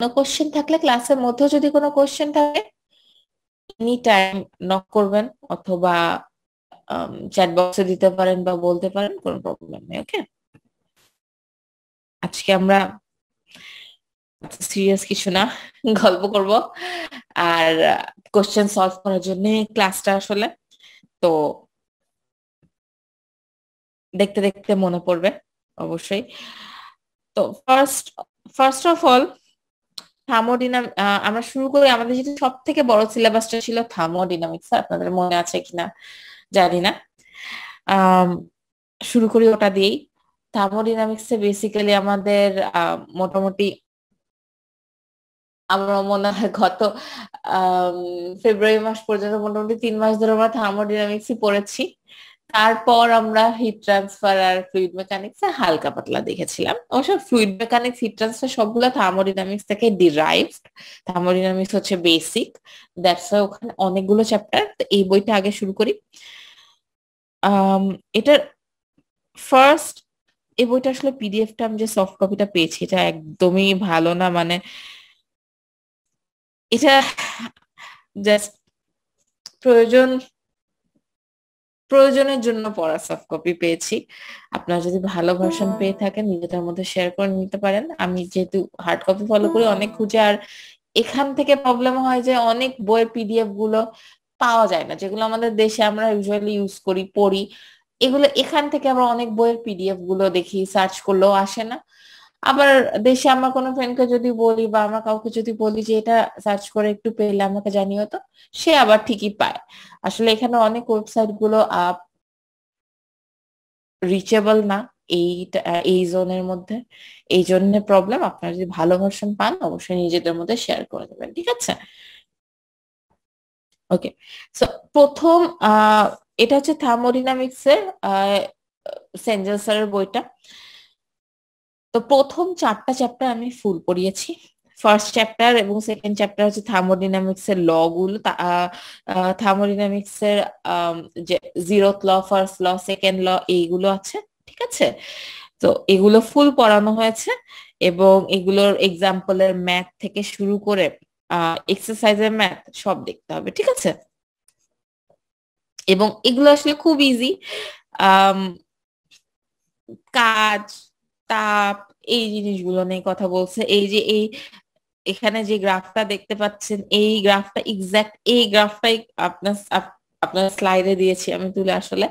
কোনো কোশ্চেন থাকলে ক্লাসের মধ্যেও যদি কোনো কোশ্চেন থাকে এনি টাইম নক করবেন অথবা চ্যাট বক্সে দিতে পারেন বা বলতে পারেন কোনো প্রবলেম নেই ওকে আজকে আমরা সিরিয়াস কিছু না গল্প করব আর কোশ্চেন সলভ করার জন্য ক্লাসটা আসলে তো দেখতে দেখতে মনে পড়বে অবশ্যই তো first first of all thermodynamic আমরা শুরু করি আমাদের যেটা সব থেকে বড় সিলেবাসটা ছিল থার্মোডিনামিক্স আপনাদের মনে আছে কিনা জানি না শুরু করি ওটা দিয়েই থার্মোডিনামিক্সে বেসিক্যালি আমাদের মোটামুটি আমরা মনে হয় গত ফেব্রুয়ারি মাস পর্যন্ত মোটামুটি তিন মাস ধরে আমরা থার্মোডিনামিক্সই পড়েছি তারপর আমরা হিট ট্রান্সফার আর ফ্লুইড মেকানিক্স এ হালকা পাতলা দেখেছিলাম অবশ্য ফ্লুইড মেকানিক্স হিট ট্রান্সফার সবগুলো থার্মোডিনামিক্স থেকে ডিরাইভ থার্মোডিনামিক্স হচ্ছে বেসিক দ্যাটস ওখানে অনেকগুলো চ্যাপ্টার এই বইটা আগে শুরু করি এটার ফার্স্ট এই বইটা আসলে পিডিএফটা আমি যে সফট কপিটা পেয়েছি এটা একদমই ভালো না মানে এটা জাস্ট প্রয়োজন প্রয়োজনের জন্য পড়া সফট কপি পেয়েছি আপনারা যদি ভালো ভার্সন পেয়ে থাকেন নিজেদের মধ্যে শেয়ার করে নিতে পারেন আমি যেহেতু হার্ড কপি ফলো করি অনেক খুঁজে আর এখান থেকে প্রবলেম হয় যে অনেক বইয়ের পিডিএফ গুলো পাওয়া যায় না যেগুলো আমাদের দেশে আমরা ইউজুয়ালি ইউজ করি পড়ি এগুলো এখান থেকে আমরা অনেক বইয়ের পিডিএফ গুলো দেখি সার্চ করলেও আসে না আবার দেশে আমার কোনো ফ্রেন্ডকে যদি বলি বা আমার কাউকে যদি বলি যে এটা সার্চ করে একটু পেলে আমাকে জানিও তো সে আবার ঠিকই পায় আসলে এখানে অনেক ওয়েবসাইট গুলো আপ রিচেবল না এই জোনের মধ্যে এই জন্য প্রবলেম আপনারা যদি ভালো ভার্সন পান অবশ্যই নিজেদের মধ্যে শেয়ার করে দেবেন ঠিক আছে ওকে সো প্রথম এটা হচ্ছে থার্মোডিনামিক্স এর সেঞ্জেল স্যারের বইটা তো প্রথম চারটা চ্যাপ্টার আমি ফুল পড়িয়েছি ফার্স্ট চ্যাপ্টার এবং সেকেন্ড চ্যাপ্টার হচ্ছে থার্মোডিনামিক্স এর ল গুলো থার্মোডিনামিক্স এর zero law first law second law এইগুলো আছে ঠিক আছে তো এগুলো ফুল পড়ানো হয়েছে এবং এগুলোর এক্সাম্পল এর ম্যাথ থেকে শুরু করে এক্সারসাইজের ম্যাথ সব দেখতে হবে ঠিক আছে এবং এগুলো আসলে খুব ইজি কাজ তাপ এই জিনিসগুলো নিয়ে কথা বলছে এই যে এই এখানে যে গ্রাফটা দেখতে পাচ্ছেন এই গ্রাফটা এক্সাক্ট এই গ্রাফটাই আপনার আপনার স্লাইডে দিয়েছি আমি তুলে আসলে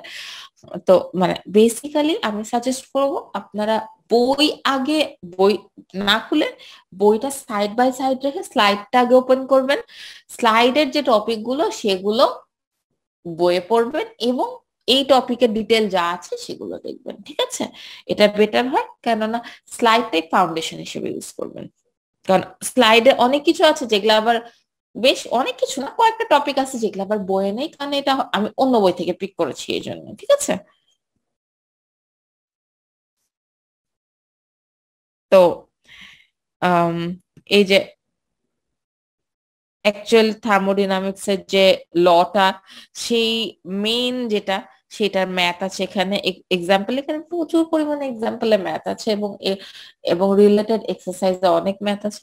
তো মানে বেসিক্যালি আমি সাজেস্ট করব আপনারা বই আগে বই না খুলে বইটা সাইড বাই সাইড রেখে স্লাইডটা আগে ওপেন করবেন স্লাইডের যে টপিকগুলো সেগুলো বইয়ে পড়বেন এবং এই টপিকের ডিটেল যা আছে সেগুলো দেখবেন ঠিক আছে এটা বেটার হয় কেননা স্লাইডটাই ফাউন্ডেশন হিসেবে ইউজ করবেন কারণ স্লাইডে অনেক কিছু আছে যেগুলো আবার বেশ অনেক কিছু না কয়েকটা টপিক আছে যেগুলো আবার বইয়ে নেই কারণ এটা আমি অন্য বই থেকে পিক করেছি এই জন্য ঠিক আছে তো এই যে অ্যাকচুয়াল থার্মোডিনামিক্স এর যে লটা সেই মেইন যেটা সেটার ম্যাথ আছে এখানে এক্সাম্পল এখানে প্রচুর পরিমাণে এক্সাম্পলে ম্যাথ আছে এবং এবং রিলেটেড এক্সারসাইজে অনেক ম্যাথ আছে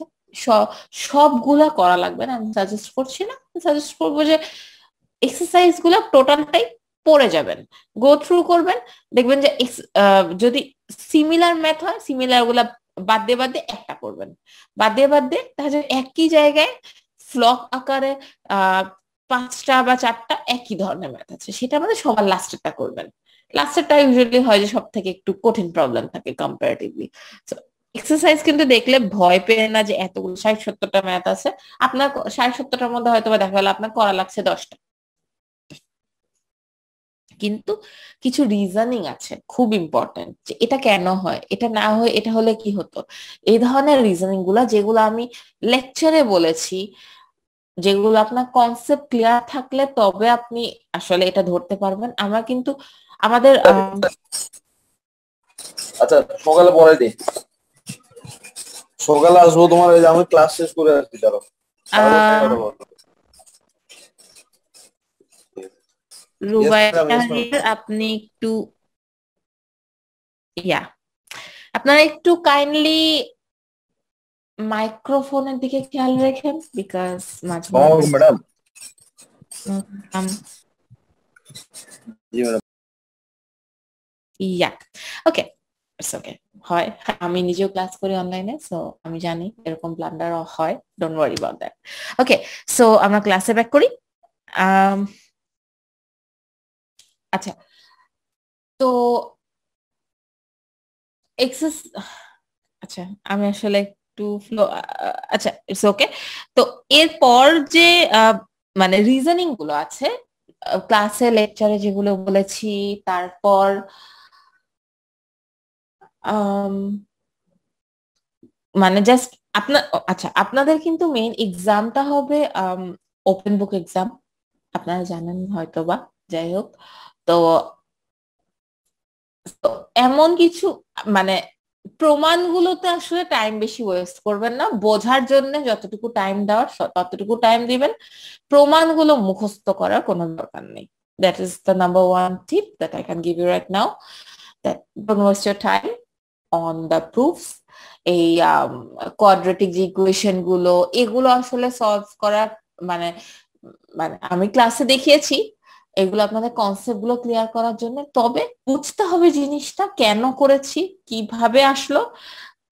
সবগুলা করা লাগবে না আমি সাজেস্ট করছি না সাজেস্ট করবো যে এক্সারসাইজ গুলা টোটালটাই পড়ে যাবেন গো থ্রু করবেন দেখবেন যে যদি সিমিলার ম্যাথ হয় সিমিলার গুলা বাদ দিয়ে বাদ দিয়ে একটা করবেন বাদ দিয়ে বাদ দিয়ে তাহলে একই জায়গায় ফ্লক আকারে পাঁচটা বা চারটা একই ধরনের ম্যাথ আছে সেটা আমাদের সবার লাস্টেরটা করবেন লাস্টেরটা ইউজুয়ালি হয় যে সব থেকে একটু কঠিন প্রবলেম থাকে কম্পারেটিভলি এক্সারসাইজ কিন্তু দেখলে ভয় পেয়ে না যে এতগুলো ষাট সত্তরটা ম্যাথ আছে আপনার ষাট সত্তরটার মধ্যে হয়তো বা দেখা গেল আপনার করা লাগছে দশটা কিন্তু কিছু রিজনিং আছে খুব ইম্পর্টেন্ট যে এটা কেন হয় এটা না হয় এটা হলে কি হতো এই ধরনের রিজনিং গুলা যেগুলো আমি লেকচারে বলেছি যেগুলো আপনার কনসেপ্ট ক্লিয়ার থাকলে তবে আপনি আসলে এটা ধরতে পারবেন আমরা কিন্তু আমাদের আচ্ছা সকালে পরে দিন সকালে আসবো তোমার আমি ক্লাস শেষ করে আসছি চলো আপনি একটু ইয়া আপনারা একটু কাইন্ডলি মাইক্রোফোনের দিকে খেয়াল রেখেন বিকজ মাঝে ও ম্যাডাম ওকে ওকে হয় আমি নিজেও ক্লাস করি অনলাইনে সো আমি জানি এরকম প্ল্যান্ডার হয় don't worry about that okay so আমরা ক্লাসে ব্যাক করি um, আচ্ছা তো এক্সারসাইজ আচ্ছা আমি আসলে টু আচ্ছা ইটস ওকে তো এরপর যে মানে রিজনিং গুলো আছে ক্লাসে লেকচারে যেগুলো বলেছি তারপর মানে জাস্ট আপনার আচ্ছা আপনাদের কিন্তু মেইন এক্সামটা হবে ওপেন বুক এক্সাম আপনারা জানেন হয়তো বা যাই হোক তো এমন কিছু মানে প্রমাণগুলোতে আসলে টাইম বেশি ওয়েস্ট করবেন না বোঝার জন্য যতটুকু টাইম দেওয়ার ততটুকু টাইম দিবেন প্রমাণগুলো মুখস্থ করার কোনো দরকার নেই that is the number one tip that I can give you right now that don't waste your time এই কোয়াড্রেটিক যে ইকুয়েশন গুলো এগুলো আসলে সলভ করা মানে মানে আমি ক্লাসে দেখিয়েছি এগুলো আপনাদের কনসেপ্ট গুলো ক্লিয়ার করার জন্য তবে বুঝতে হবে জিনিসটা কেন করেছি কিভাবে আসলো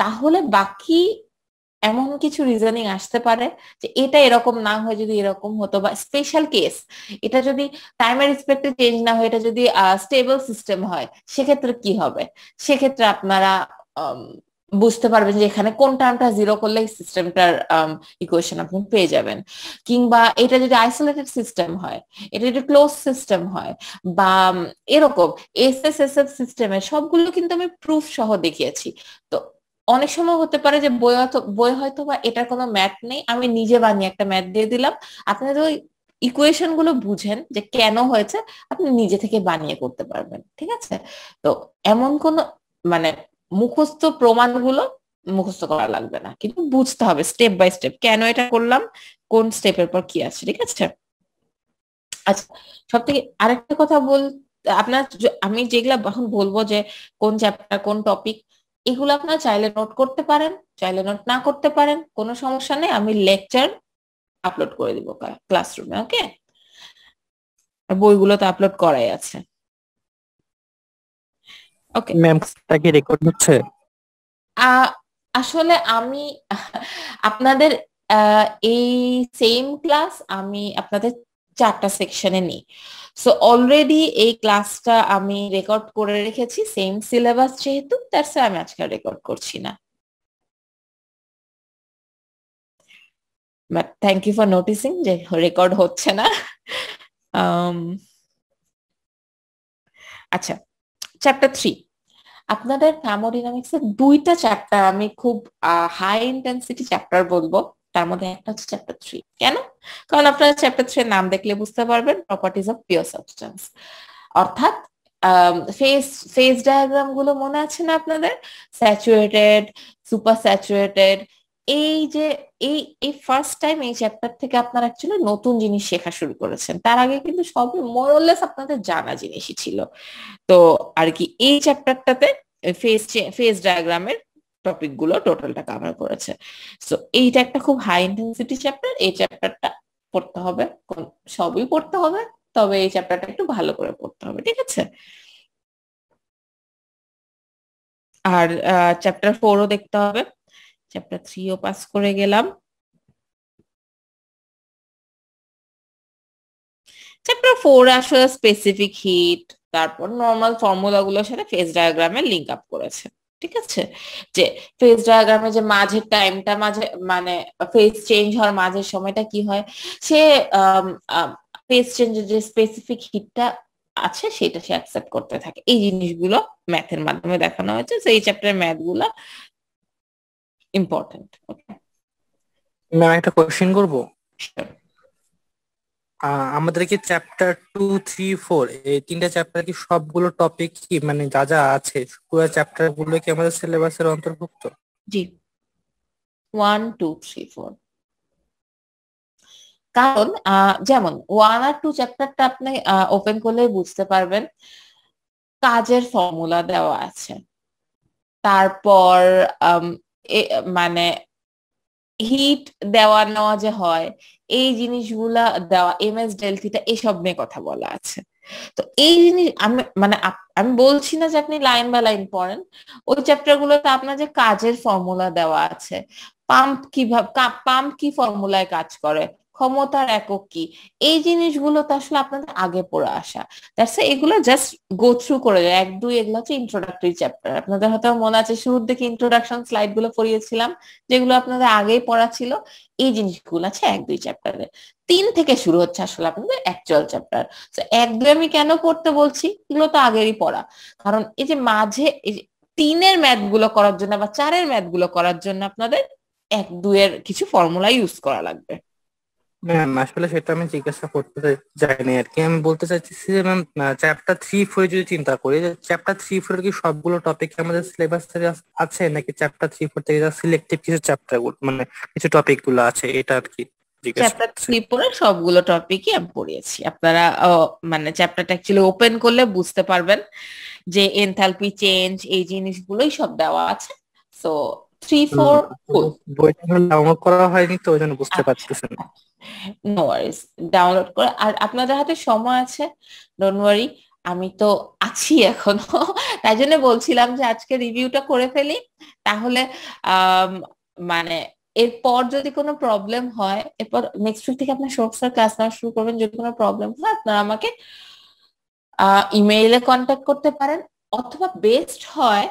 তাহলে বাকি এমন কিছু রিজনিং আসতে পারে যে এটা এরকম না হয় যদি এরকম হতো বা স্পেশাল কেস এটা যদি টাইমের রেসপেক্টে চেঞ্জ না হয় এটা যদি স্টেবল সিস্টেম হয় সেক্ষেত্রে কি হবে সেক্ষেত্রে আপনারা বুঝতে পারবেন যে এখানে কোন টার্মটা জিরো করলে সিস্টেমটার ইকুয়েশন um, আপনি পেয়ে যাবেন কিংবা এটা যদি আইসোলেটেড সিস্টেম হয় এটা যদি ক্লোজ সিস্টেম হয় বা এরকম এস এস এস এফ সিস্টেমে সবগুলো কিন্তু আমি প্রুফ সহ দেখিয়েছি তো অনেক সময় হতে পারে যে বই বই হয়তো বা এটার কোনো ম্যাথ নেই আমি নিজে বানিয়ে একটা ম্যাথ দিয়ে দিলাম আপনি যদি ওই ইকুয়েশন গুলো বুঝেন যে কেন হয়েছে আপনি নিজে থেকে বানিয়ে করতে পারবেন ঠিক আছে তো এমন কোন মানে মুখস্থ প্রমাণগুলো মুখস্থ করা লাগবে না কিন্তু বুঝতে হবে স্টেপ বাই স্টেপ কেন এটা করলাম কোন স্টেপের পর কি আছে ঠিক আছে আচ্ছা সব থেকে আরেকটা কথা বল আপনার আমি যেগুলা এখন বলবো যে কোন চ্যাপ্টার কোন টপিক এগুলো আপনার চাইলে নোট করতে পারেন চাইলে নোট না করতে পারেন কোনো সমস্যা নেই আমি লেকচার আপলোড করে দিব ক্লাসরুমে ওকে বইগুলো তো আপলোড করাই আছে ওকে ম্যাম কি রেকর্ড হচ্ছে আসলে আমি আপনাদের এই সেম ক্লাস আমি আপনাদের চারটা সেকশনে নিই সো অলরেডি এই ক্লাসটা আমি রেকর্ড করে রেখেছি সেম সিলেবাস যেহেতু দ্যাটস আমি আজকে রেকর্ড করছি না but thank you for noticing যে রেকর্ড হচ্ছে না আচ্ছা চ্যাপ্টার থ্রি আপনাদের এর দুইটা চ্যাপ্টার আমি খুব হাই ইন্টেন্সিটি চ্যাপ্টার বলবো তার মধ্যে একটা হচ্ছে চ্যাপ্টার থ্রি কেন কারণ আপনারা চ্যাপ্টার থ্রি নাম দেখলে বুঝতে পারবেন প্রপার্টিজ অফ পিওর সাবস্টেন্স অর্থাৎ ফেস ফেস ডায়াগ্রাম গুলো মনে আছে না আপনাদের স্যাচুয়েটেড সুপার স্যাচুয়েটেড এই যে এই এই ফার্স্ট টাইম এই চ্যাপ্টার থেকে আপনারা অ্যাকচুয়ালি নতুন জিনিস শেখা শুরু করেছেন তার আগে কিন্তু সবই মোরলেস আপনাদের জানা জিনিসই ছিল তো আর কি এই চ্যাপ্টারটাতে ফেস ফেস ডায়াগ্রামের টপিক গুলো টোটালটা কভার করেছে সো এইটা একটা খুব হাই ইন্টেন্সিটি চ্যাপ্টার এই চ্যাপ্টারটা পড়তে হবে সবই পড়তে হবে তবে এই চ্যাপ্টারটা একটু ভালো করে পড়তে হবে ঠিক আছে আর চ্যাপ্টার ফোরও দেখতে হবে চ্যাপ্টার থ্রিও পাস করে গেলাম চ্যাপ্টার ফোর আসলে স্পেসিফিক হিট তারপর নর্মাল ফর্মুলাগুলোর সাথে ফেস ডায়াগ্রামে লিঙ্ক আপ করেছে ঠিক আছে যে ফেস ডায়াগ্রামে যে মাঝের টাইমটা মাঝে মানে ফেস চেঞ্জ হওয়ার মাঝের সময়টা কি হয় সে ফেস চেঞ্জের যে স্পেসিফিক হিটটা আছে সেটা সে অ্যাকসেপ্ট করতে থাকে এই জিনিসগুলো ম্যাথের মাধ্যমে দেখানো হয়েছে সেই এই চ্যাপ্টারের ম্যাথগুলো ইম্পর্টেন্ট ম্যাম একটা কোয়েশ্চেন করবো আমাদের কি চ্যাপ্টার টু থ্রি ফোর এই তিনটা চ্যাপ্টার কি সবগুলো টপিক কি মানে যা যা আছে পুরো চ্যাপ্টার গুলো কি আমাদের সিলেবাসের অন্তর্ভুক্ত G one two three four কারণ যেমন ওয়ান আর টু চ্যাপ্টারটা আপনি ওপেন করলে বুঝতে পারবেন কাজের ফর্মুলা দেওয়া আছে তারপর মানে হিট দেওয়া নেওয়া যে হয় এই জিনিসগুলা দেওয়া এম এস ডেলথিটা এসব নিয়ে কথা বলা আছে তো এই জিনিস আমি মানে আমি বলছি না যে আপনি লাইন বা লাইন পড়েন ওই চ্যাপ্টার গুলোতে আপনার যে কাজের ফর্মুলা দেওয়া আছে পাম্প কিভাবে পাম্প কি ফর্মুলায় কাজ করে ক্ষমতার একক কি এই জিনিসগুলো তো আসলে আপনাদের আগে পড়ে আসা দ্যাটস এগুলো জাস্ট গো থ্রু করে যায় এক দুই এগুলো হচ্ছে ইন্ট্রোডাক্টরি চ্যাপ্টার আপনাদের হয়তো মনে আছে শুরুর দিকে ইন্ট্রোডাকশন স্লাইড গুলো পড়িয়েছিলাম যেগুলো আপনাদের আগেই পড়া ছিল এই জিনিসগুলো আছে এক দুই চ্যাপ্টারে তিন থেকে শুরু হচ্ছে আসলে আপনাদের অ্যাকচুয়াল চ্যাপ্টার তো এক দুই আমি কেন পড়তে বলছি এগুলো তো আগেরই পড়া কারণ এই যে মাঝে তিনের ম্যাথ গুলো করার জন্য বা চারের ম্যাথ গুলো করার জন্য আপনাদের এক দুয়ের কিছু ফর্মুলা ইউজ করা লাগবে ম্যাম আসলে সেটা আমি জিজ্ঞাসা করতে চাইনি আর কি আমি বলতে চাইছি যে ম্যাম চ্যাপ্টার থ্রি ফোরে যদি চিন্তা করি যে চ্যাপ্টার থ্রি ফোর কি সবগুলো টপিক আমাদের সিলেবাস থেকে আছে নাকি চ্যাপ্টার থ্রি ফোর থেকে যা সিলেক্টিভ কিছু চ্যাপ্টার গুলো মানে কিছু টপিক গুলো আছে এটা আর কি চ্যাপ্টার থ্রি পড়ে সবগুলো টপিকই আমি পড়িয়েছি আপনারা মানে চ্যাপ্টারটা অ্যাকচুয়ালি ওপেন করলে বুঝতে পারবেন যে এনথালপি চেঞ্জ এই জিনিসগুলোই সব দেওয়া আছে সো থ্রি ফোর বইটা ডাউনলোড করা হয়নি তো ওই জন্য বুঝতে পারতেছেন নো ওয়ারিস ডাউনলোড করে আর আপনাদের হাতে সময় আছে ডোন ওয়ারি আমি তো আছি এখনো তাই জন্য বলছিলাম যে আজকে রিভিউটা করে ফেলি তাহলে মানে এরপর যদি কোনো প্রবলেম হয় এরপর নেক্সট উইক থেকে আপনার শর্টস ক্লাস নেওয়া শুরু করবেন যদি কোনো প্রবলেম হয় আপনারা আমাকে ইমেইলে কন্ট্যাক্ট করতে পারেন অথবা বেস্ট হয়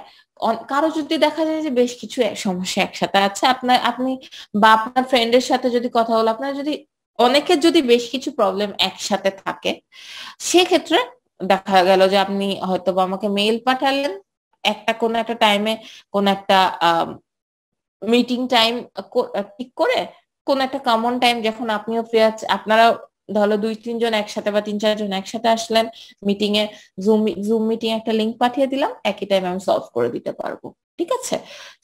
কারো যদি দেখা যায় যে বেশ কিছু সমস্যা একসাথে আছে আপনার আপনি বা আপনার ফ্রেন্ডের সাথে যদি কথা বলো আপনার যদি অনেকের যদি বেশ কিছু প্রবলেম একসাথে থাকে সেক্ষেত্রে দেখা গেল যে আপনি হয়তো বা আমাকে মেইল পাঠালেন একটা কোনো একটা টাইমে কোন একটা মিটিং টাইম ঠিক করে কোন একটা কমন টাইম যখন আপনিও ফ্রি আপনারা ধরো দুই তিনজন একসাথে বা তিন চারজন একসাথে আসলেন মিটিং এ জুম জুম মিটিং একটা লিঙ্ক পাঠিয়ে দিলাম একই টাইম আমি সলভ করে দিতে পারবো ঠিক আছে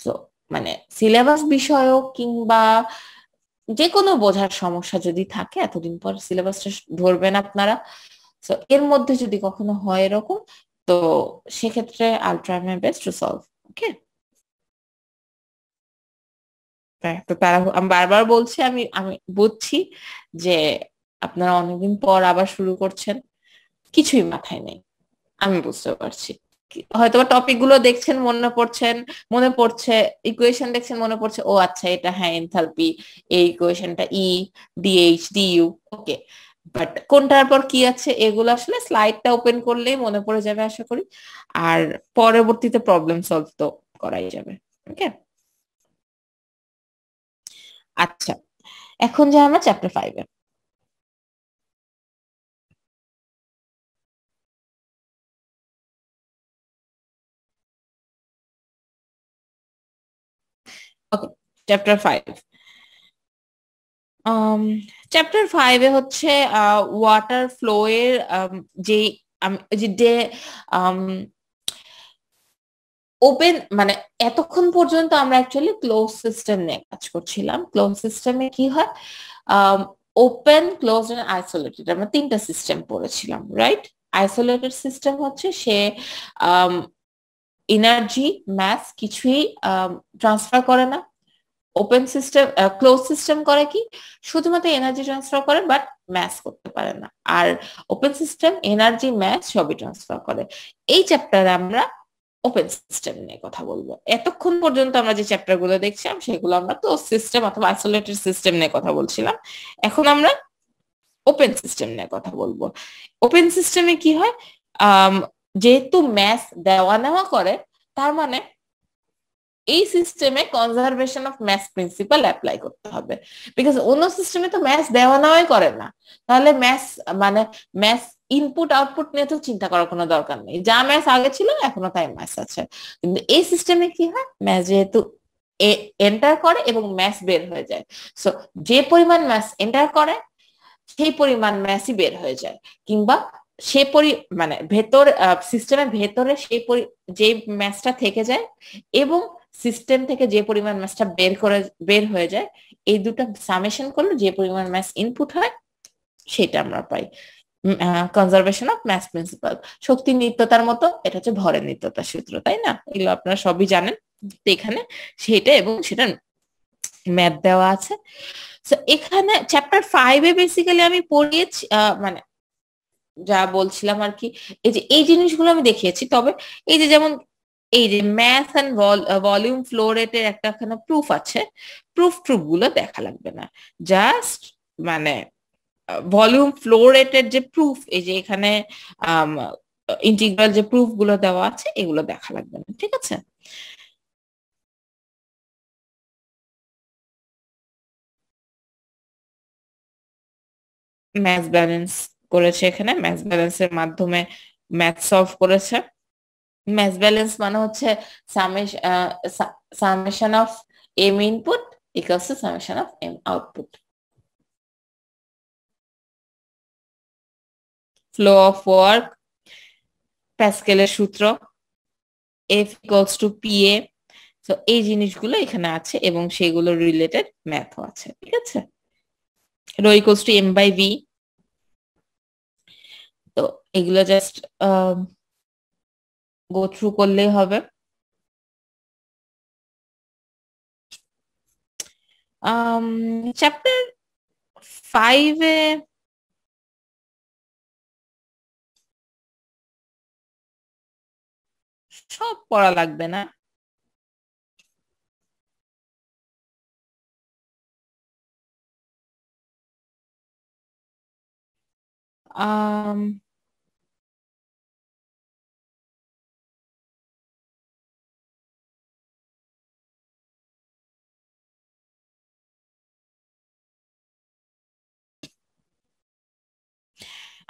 তো মানে সিলেবাস বিষয়ক কিংবা যে কোনো বোঝার সমস্যা যদি থাকে এতদিন পর সিলেবাসটা ধরবেন আপনারা তো এর মধ্যে যদি কখনো হয় এরকম তো সেক্ষেত্রে আলট্রামে বেস্ট টু সলভ ওকে তো তারা আমি বারবার বলছি আমি আমি বুঝছি যে আপনারা অনেকদিন পর আবার শুরু করছেন কিছুই মাথায় নেই আমি বুঝতে পারছি হয়তো টপিক গুলো দেখছেন মনে পড়ছেন মনে পড়ছে ইকুয়েশন দেখছেন মনে পড়ছে ও আচ্ছা এটা হ্যাঁ এনথালপি এই ইকুয়েশনটা E DH U okay but কোনটার পর কি আছে এগুলো আসলে স্লাইডটা ওপেন করলেই মনে পড়ে যাবে আশা করি আর পরবর্তীতে প্রবলেম সলভ তো করাই যাবে ওকে আচ্ছা এখন যাই আমরা চ্যাপ্টার ফাইভে ওকে চ্যাপ্টার ফাইভ চ্যাপ্টার ফাইভে হচ্ছে ওয়াটার ফ্লো এর যে যে ওপেন মানে এতক্ষণ পর্যন্ত আমরা অ্যাকচুয়ালি ক্লোজ সিস্টেম নিয়ে কাজ করছিলাম ক্লোজ সিস্টেমে কি হয় ওপেন ক্লোজ এন্ড আইসোলেটেড আমরা তিনটা সিস্টেম পড়েছিলাম রাইট আইসোলেটেড সিস্টেম হচ্ছে সে এনার্জি ম্যাস কিছুই ট্রান্সফার করে না ওপেন সিস্টেম ক্লোজ সিস্টেম করে কি শুধুমাত্র এনার্জি ট্রান্সফার করে বাট ম্যাথ করতে পারে না আর ওপেন সিস্টেম এনার্জি ম্যাথ সবই ট্রান্সফার করে এই চ্যাপ্টারে আমরা ওপেন সিস্টেম নিয়ে কথা বলবো এতক্ষণ পর্যন্ত আমরা যে চ্যাপ্টার গুলো দেখছিলাম সেগুলো আমরা ক্লোজ সিস্টেম অথবা আইসোলেটেড সিস্টেম নিয়ে কথা বলছিলাম এখন আমরা ওপেন সিস্টেম নিয়ে কথা বলবো ওপেন সিস্টেমে কি হয় যেহেতু ম্যাথ দেওয়া নেওয়া করে তার মানে এই সিস্টেমে conservation of mass principle apply করতে হবে বিকজ অন্য সিস্টেমে তো ম্যাথ দেওয়া নেওয়াই করে না তাহলে ম্যাথ মানে ম্যাথ ইনপুট আউটপুট নিয়ে তো চিন্তা করার কোনো দরকার নেই যা ম্যাথ আগে ছিল এখনো তাই ম্যাথ আছে কিন্তু এই সিস্টেমে কি হয় ম্যাথ যেহেতু এন্টার করে এবং ম্যাথ বের হয়ে যায় সো যে পরিমাণ ম্যাথ এন্টার করে সেই পরিমাণ ম্যাথই বের হয়ে যায় কিংবা সে পরি মানে ভেতর সিস্টেমের ভেতরে সেই যে ম্যাচটা থেকে যায় এবং সিস্টেম থেকে যে পরিমাণ ম্যাচটা বের করে বের হয়ে যায় এই দুটো সামেশন করলে যে পরিমাণ ম্যাচ ইনপুট হয় সেটা আমরা পাই কনজারভেশন অফ ম্যাথ প্রিন্সিপাল শক্তি নিত্যতার মতো এটা হচ্ছে ভরের নিত্যতার সূত্র তাই না এগুলো আপনারা সবই জানেন এখানে সেটা এবং সেটা ম্যাথ দেওয়া আছে এখানে চ্যাপ্টার ফাইভে বেসিক্যালি আমি পড়িয়েছি মানে যা বলছিলাম আর কি এই যে এই জিনিসগুলো আমি দেখিয়েছি তবে এই যে যেমন এই যে ম্যাথ অ্যান্ড ভলিউম ফ্লো রেটের একটা প্রুফ আছে প্রুফ ট্রুফ গুলো দেখা লাগবে না জাস্ট মানে ভলিউম ফ্লো রেটের যে প্রুফ এই যে এখানে ইন্টিগ্রাল যে প্রুফ গুলো দেওয়া আছে এগুলো দেখা লাগবে না ঠিক আছে ম্যাথ ব্যালেন্স করেছে এখানে ম্যাক্স ব্যালেন্সের মাধ্যমে ম্যাথ সলভ করেছে ম্যাথ ব্যালেন্স মানে হচ্ছে summation of m input equals to summation of m output flow of work প্যাসকেলের সূত্র এফ ইকুয়ালস টু এ তো এই জিনিসগুলো এখানে আছে এবং সেগুলো রিলেটেড ম্যাথও আছে ঠিক আছে rho equals to m by V তো এগুলো জাস্ট গো থ্রু করলেই হবে চ্যাপ্টার um, ফাইভে সব পড়া লাগবে না um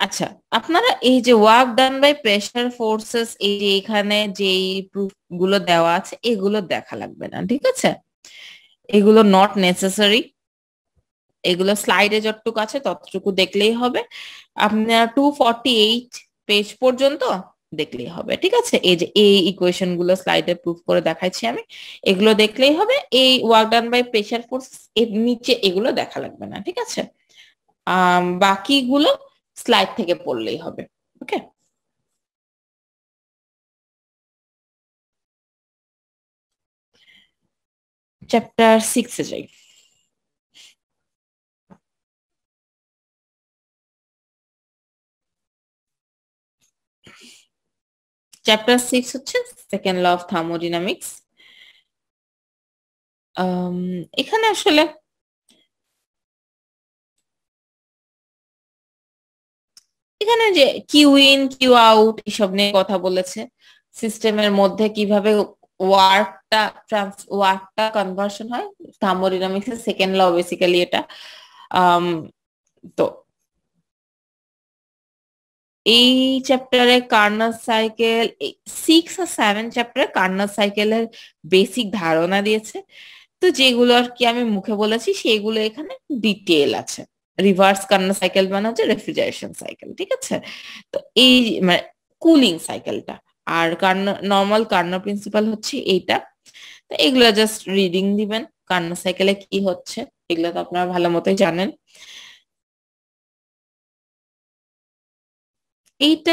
আচ্ছা আপনারা এই যে work done by pressure forces এই যে এখানে যে প্রুফ গুলো দেওয়া আছে এগুলো দেখা লাগবে না ঠিক আছে এগুলো নট নেসেসারি এগুলো স্লাইডে যতটুকু আছে ততটুকু দেখলেই হবে আপনারা টু ফর্টি এইট পেজ পর্যন্ত দেখলেই হবে ঠিক আছে এই যে এই ইকুয়েশন গুলো স্লাইডে প্রুফ করে দেখাচ্ছি আমি এগুলো দেখলেই হবে এই work done by pressure force এর নিচে এগুলো দেখা লাগবে না ঠিক আছে বাকিগুলো স্লাইড থেকে পড়লেই হবে ওকে চ্যাপ্টার সিক্সে যাই চ্যাপ্টার সিক্স হচ্ছে সেকেন্ড ল অফ থার্মোডিনামিক্স এখানে আসলে এখানে যে কিউ ইন কিউ আউট এসব নিয়ে কথা বলেছে সিস্টেমের মধ্যে কিভাবে ওয়ার্কটা ওয়ার্কটা কনভার্সন হয় থার্মোডিনামিক্স এর সেকেন্ড ল বেসিক্যালি এটা um, তো এই চ্যাপ্টারে কার্নার সাইকেল সিক্স আর সেভেন চ্যাপ্টারে কার্নার সাইকেলের বেসিক ধারণা দিয়েছে তো যেগুলো আর কি আমি মুখে বলেছি সেগুলো এখানে ডিটেল আছে রিভার্স কান্না সাইকেল মানে হচ্ছে রেফ্রিজারেশন সাইকেল ঠিক আছে তো এই মানে কুলিং সাইকেলটা আর কান্না নর্মাল কান্না প্রিন্সিপাল হচ্ছে এইটা তো এগুলো জাস্ট রিডিং দিবেন কান্না সাইকেলে কি হচ্ছে এগুলো তো আপনারা ভালো মতোই জানেন এইটা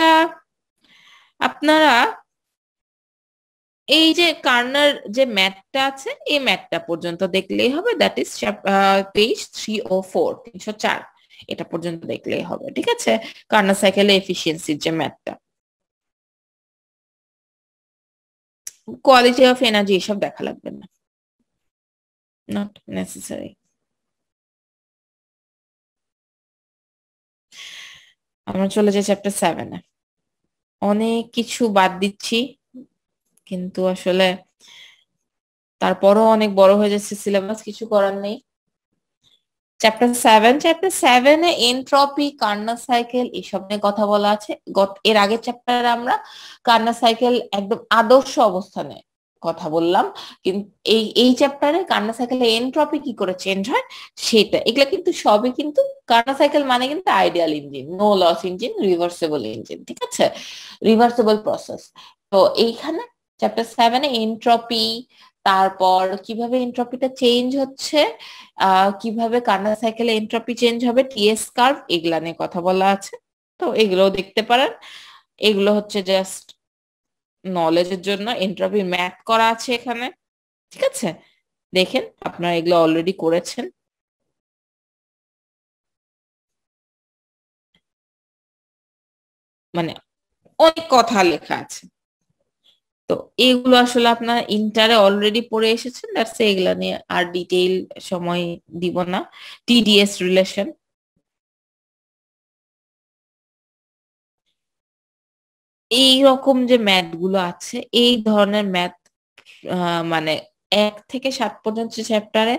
আপনারা এই যে কার্নার যে ম্যাটটা আছে এই ম্যাটটা পর্যন্ত দেখলেই হবে দ্যাট ইজ পেজ থ্রি ও ফোর তিনশো চার এটা পর্যন্ত দেখলেই হবে ঠিক আছে কার্নার সাইকেলে এফিসিয়েন্সির যে ম্যাটটা কোয়ালিটি অফ এনার্জি এসব দেখা লাগবে না নট নেসেসারি আমরা চলে যাই চ্যাপ্টার সেভেনে অনেক কিছু বাদ দিচ্ছি কিন্তু আসলে তারপরও অনেক বড় হয়ে যাচ্ছে সিলেবাস কিছু করার নেই চ্যাপ্টার সেভেন চ্যাপ্টার সেভেনে এনট্রপি কার্না সাইকেল এসব নিয়ে কথা বলা আছে এর আগের চ্যাপ্টারে আমরা কার্না সাইকেল একদম আদর্শ অবস্থানে কথা বললাম কিন্তু এই এই চ্যাপ্টারে কার্না সাইকেলে এনট্রপি কি করে চেঞ্জ হয় সেটা এগুলা কিন্তু সবই কিন্তু কার্না সাইকেল মানে কিন্তু ideal engine no loss engine reversible engine ঠিক আছে রিভার্সেবল প্রসেস তো এইখানে চ্যাপ্টার সেভেনে এন্ট্রপি তারপর কিভাবে এন্ট্রপিটা চেঞ্জ হচ্ছে কিভাবে কার্নো সাইকেলে এন্ট্রপি চেঞ্জ হবে টিএস কার্ভ এগুলা নিয়ে কথা বলা আছে তো এগুলোও দেখতে পারেন এগুলো হচ্ছে জাস্ট নলেজের জন্য এন্ট্রপি ম্যাথ করা আছে এখানে ঠিক আছে দেখেন আপনারা এগুলো অলরেডি করেছেন মানে অনেক কথা লেখা আছে তো এগুলো আসলে আপনার ইন্টারে অলরেডি পড়ে এসেছেন দ্যাটস এগুলা নিয়ে আর ডিটেইল সময় দিব না টিডিএস রিলেশন এই রকম যে ম্যাথ গুলো আছে এই ধরনের ম্যাথ মানে এক থেকে সাত পর্যন্ত চ্যাপ্টারে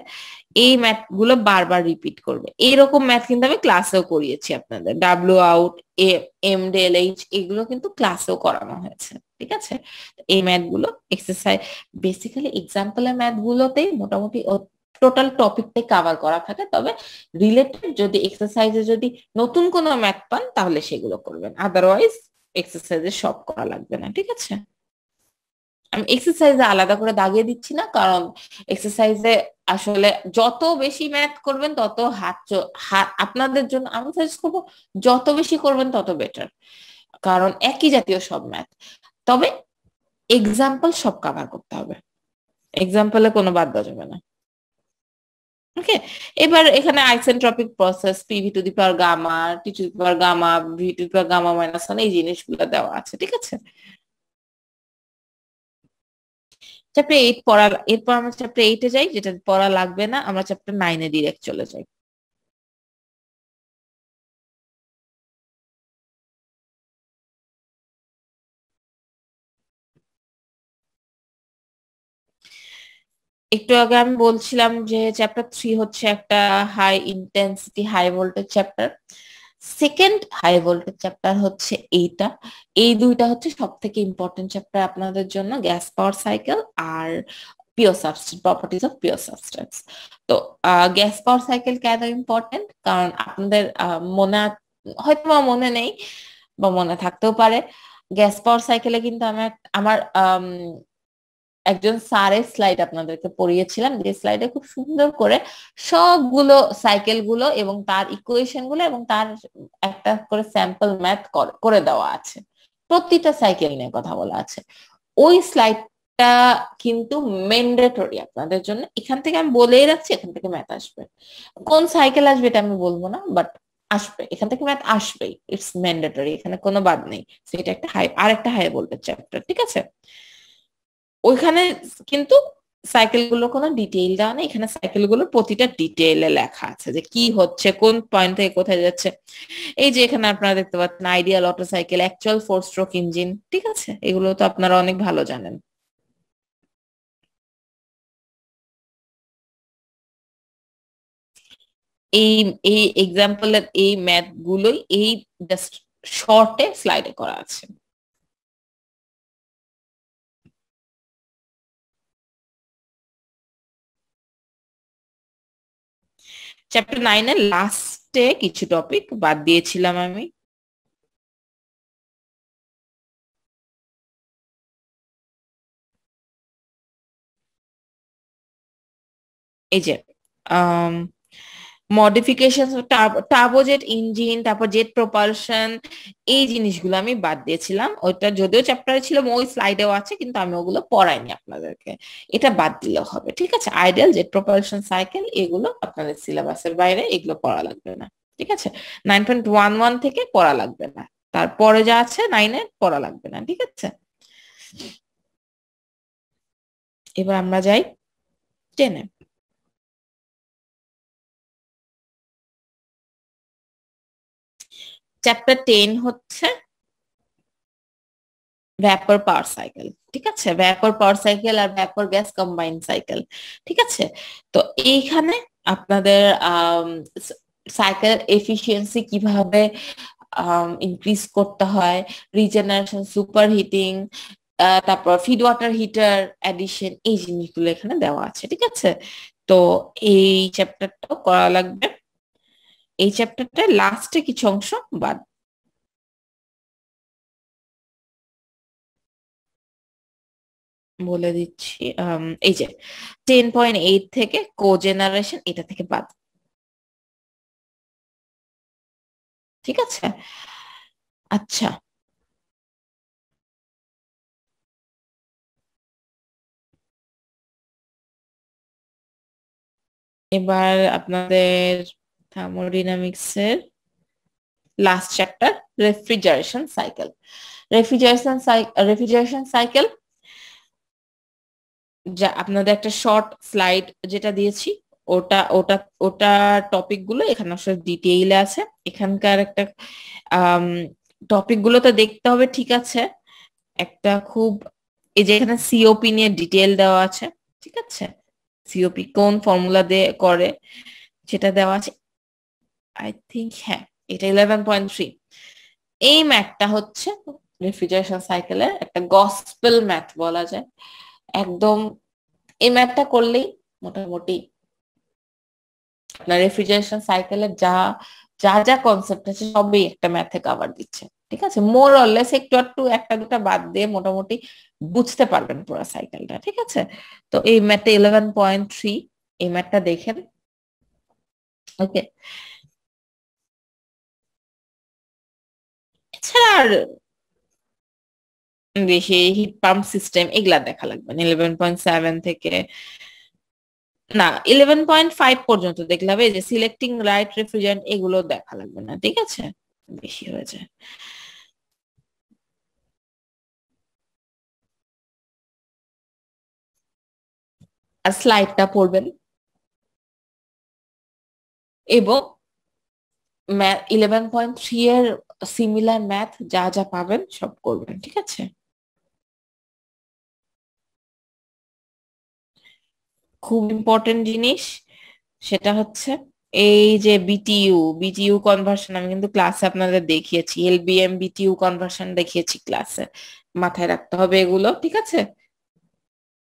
এই ম্যাথ গুলো বারবার রিপিট করবে এরকম ম্যাথ কিন্তু আমি ক্লাসেও করিয়েছি আপনাদের W out m del H এগুলো কিন্তু ক্লাসেও করানো হয়েছে ঠিক আছে এই ম্যাথ গুলো এক্সারসাইজ বেসিক্যালি এক্সাম্পলের ম্যাথ গুলোতেই মোটামুটি টোটাল টপিকটাই কাভার করা থাকে তবে রিলেটেড যদি এক্সারসাইজে যদি নতুন কোনো ম্যাথ পান তাহলে সেগুলো করবেন আদারওয়াইজ এক্সারসাইজে সব করা লাগবে না ঠিক আছে আমি এক্সারসাইজে আলাদা করে দাগিয়ে দিচ্ছি না কারণ এক্সারসাইজে আসলে যত বেশি ম্যাথ করবেন তত হাত হাত আপনাদের জন্য আমি সাজেস্ট করবো যত বেশি করবেন তত বেটার কারণ একই জাতীয় সব ম্যাথ তবে এক্সাম্পল সব কাভার করতে হবে এক্সাম্পলে কোনো বাদ দেওয়া যাবে না ওকে এবার এখানে isentropic process PV to the power gamma T to the power gamma V to the power gamma minus one এই জিনিসগুলো দেওয়া আছে ঠিক আছে চ্যাপ্টার এইট পড়া এরপর আমরা চ্যাপ্টার এইটে যাই যেটা পড়া লাগবে না আমরা চ্যাপ্টার নাইনে ডিরেক্ট চলে যাই একটু আগে আমি বলছিলাম যে চ্যাপ্টার থ্রি হচ্ছে একটা high intensity high voltage chapter second high voltage chapter হচ্ছে এইটা এই দুইটা হচ্ছে সব থেকে ইম্পর্টেন্ট চ্যাপ্টার আপনাদের জন্য গ্যাস পাওয়ার সাইকেল আর pure substance properties of pure substance তো গ্যাস পাওয়ার সাইকেল কেন ইম্পর্টেন্ট কারণ আপনাদের মনে হয়তো বা মনে নেই বা মনে থাকতেও পারে গ্যাস পাওয়ার সাইকেলে কিন্তু আমার আমার একজন স্যারের স্লাইড আপনাদেরকে পড়িয়েছিলাম যে স্লাইডে খুব সুন্দর করে সবগুলো সাইকেল গুলো এবং তার ইকুয়েশন গুলো এবং তার একটা করে স্যাম্পল ম্যাথ করে দেওয়া আছে প্রতিটা সাইকেল নিয়ে কথা বলা আছে ওই স্লাইডটা কিন্তু ম্যান্ডেটরি আপনাদের জন্য এখান থেকে আমি বলেই রাখছি এখান থেকে ম্যাথ আসবে কোন সাইকেল আসবে এটা আমি বলবো না বাট আসবে এখান থেকে ম্যাথ আসবেই ইটস ম্যান্ডেটরি এখানে কোনো বাদ নেই সেটা একটা হাই আর একটা হাই বলবে চ্যাপ্টার ঠিক আছে ওইখানে কিন্তু সাইকেলগুলো কোনো ডিটেইল দেওয়া নেই এখানে সাইকেলগুলোর প্রতিটা ডিটেইলে লেখা আছে যে কি হচ্ছে কোন পয়েন্ট থেকে কোথায় যাচ্ছে এই যে এখানে আপনারা দেখতে পাচ্ছেন ideal Otto cycle actual four stroke engine ঠিক আছে এগুলো তো আপনারা অনেক ভালো জানেন এই এই এর এই ম্যাথ গুলোই এই জাস্ট শর্টে স্লাইডে করা আছে চ্যাপ্টার এর লাস্টে কিছু টপিক বাদ দিয়েছিলাম আমি এই যে um, মডিফিকেশন টার্বোজেট ইঞ্জিন তারপর জেট প্রপালশন এই জিনিসগুলো আমি বাদ দিয়েছিলাম ওইটা যদিও চ্যাপ্টারে ছিল ওই স্লাইডেও আছে কিন্তু আমি ওগুলো পড়াইনি আপনাদেরকে এটা বাদ দিলে হবে ঠিক আছে আইডিয়াল জেট প্রপালশন সাইকেল এগুলো আপনাদের সিলেবাসের বাইরে এগুলো পড়া লাগবে না ঠিক আছে নাইন পয়েন্ট ওয়ান ওয়ান থেকে পড়া লাগবে না তারপরে যা আছে নাইনে পড়া লাগবে না ঠিক আছে এবার আমরা যাই টেনে চ্যাপ্টার টেন হচ্ছে ভ্যাপার পাওয়ার সাইকেল ঠিক আছে ভ্যাপার পাওয়ার সাইকেল আর ভ্যাপার গ্যাস কম্বাইন সাইকেল ঠিক আছে তো এইখানে আপনাদের সাইকেল এফিসিয়েন্সি কিভাবে ইনক্রিজ করতে হয় রিজেনারেশন সুপার হিটিং তারপর ফিড ওয়াটার হিটার অ্যাডিশন এই জিনিসগুলো এখানে দেওয়া আছে ঠিক আছে তো এই চ্যাপ্টারটাও করা লাগবে এই চ্যাপ্টারটা লাস্টে কিছু অংশ বাদ বলে দিচ্ছি এই যে টেন পয়েন্ট এইট থেকে কো জেনারেশন এটা থেকে বাদ ঠিক আছে আচ্ছা এবার আপনাদের থার্মোডিনামিক্সের last chapter refrigeration cycle refrigeration refrigeration cycle যা আপনাদের একটা শর্ট স্লাইড যেটা দিয়েছি ওটা ওটা ওটা টপিক গুলো এখানে আসলে ডিটেইল আছে এখানকার একটা টপিক গুলো তো দেখতে হবে ঠিক আছে একটা খুব এই যে এখানে সিওপি নিয়ে ডিটেল দেওয়া আছে ঠিক আছে সিওপি কোন ফর্মুলা দিয়ে করে সেটা দেওয়া আছে আই থিংক হ্যাঁ এটা ইলেভেন পয়েন্ট থ্রি এই ম্যাথটা হচ্ছে রেফ্রিজারেশন সাইকেলের একটা গসপেল ম্যাথ বলা যায় একদম এই ম্যাথটা করলেই মোটামুটি আপনার রেফ্রিজারেশন সাইকেলের যা যা যা কনসেপ্ট আছে সবই একটা ম্যাথে কভার দিচ্ছে ঠিক আছে মোর অরলেস একটু একটু একটা দুটা বাদ দিয়ে মোটামুটি বুঝতে পারবেন পুরো সাইকেলটা ঠিক আছে তো এই ম্যাথটা ইলেভেন পয়েন্ট থ্রি এই ম্যাথটা দেখেন ওকে এছাড়া আর বেশি হিট পাম্প সিস্টেম এগুলা দেখা লাগবে না ইলেভেন পয়েন্ট সেভেন থেকে না ইলেভেন পয়েন্ট ফাইভ পর্যন্ত দেখলে হবে যে সিলেক্টিং রাইট রেফ্রিজারেন্ট এগুলো দেখা লাগবে না ঠিক আছে বেশি হয়ে যায় আর স্লাইডটা পড়বেন এবং ইলেভেন পয়েন্ট থ্রি এর সিমিলার ম্যাথ যা যা পাবেন সব করবেন ঠিক আছে খুব ইম্পর্টেন্ট জিনিস সেটা হচ্ছে এই যে বিটিইউ বিটিইউ কনভার্সন আমি কিন্তু ক্লাসে আপনাদের দেখিয়েছি এলবিএম বিটিউ কনভার্সন দেখিয়েছি ক্লাসে মাথায় রাখতে হবে এগুলো ঠিক আছে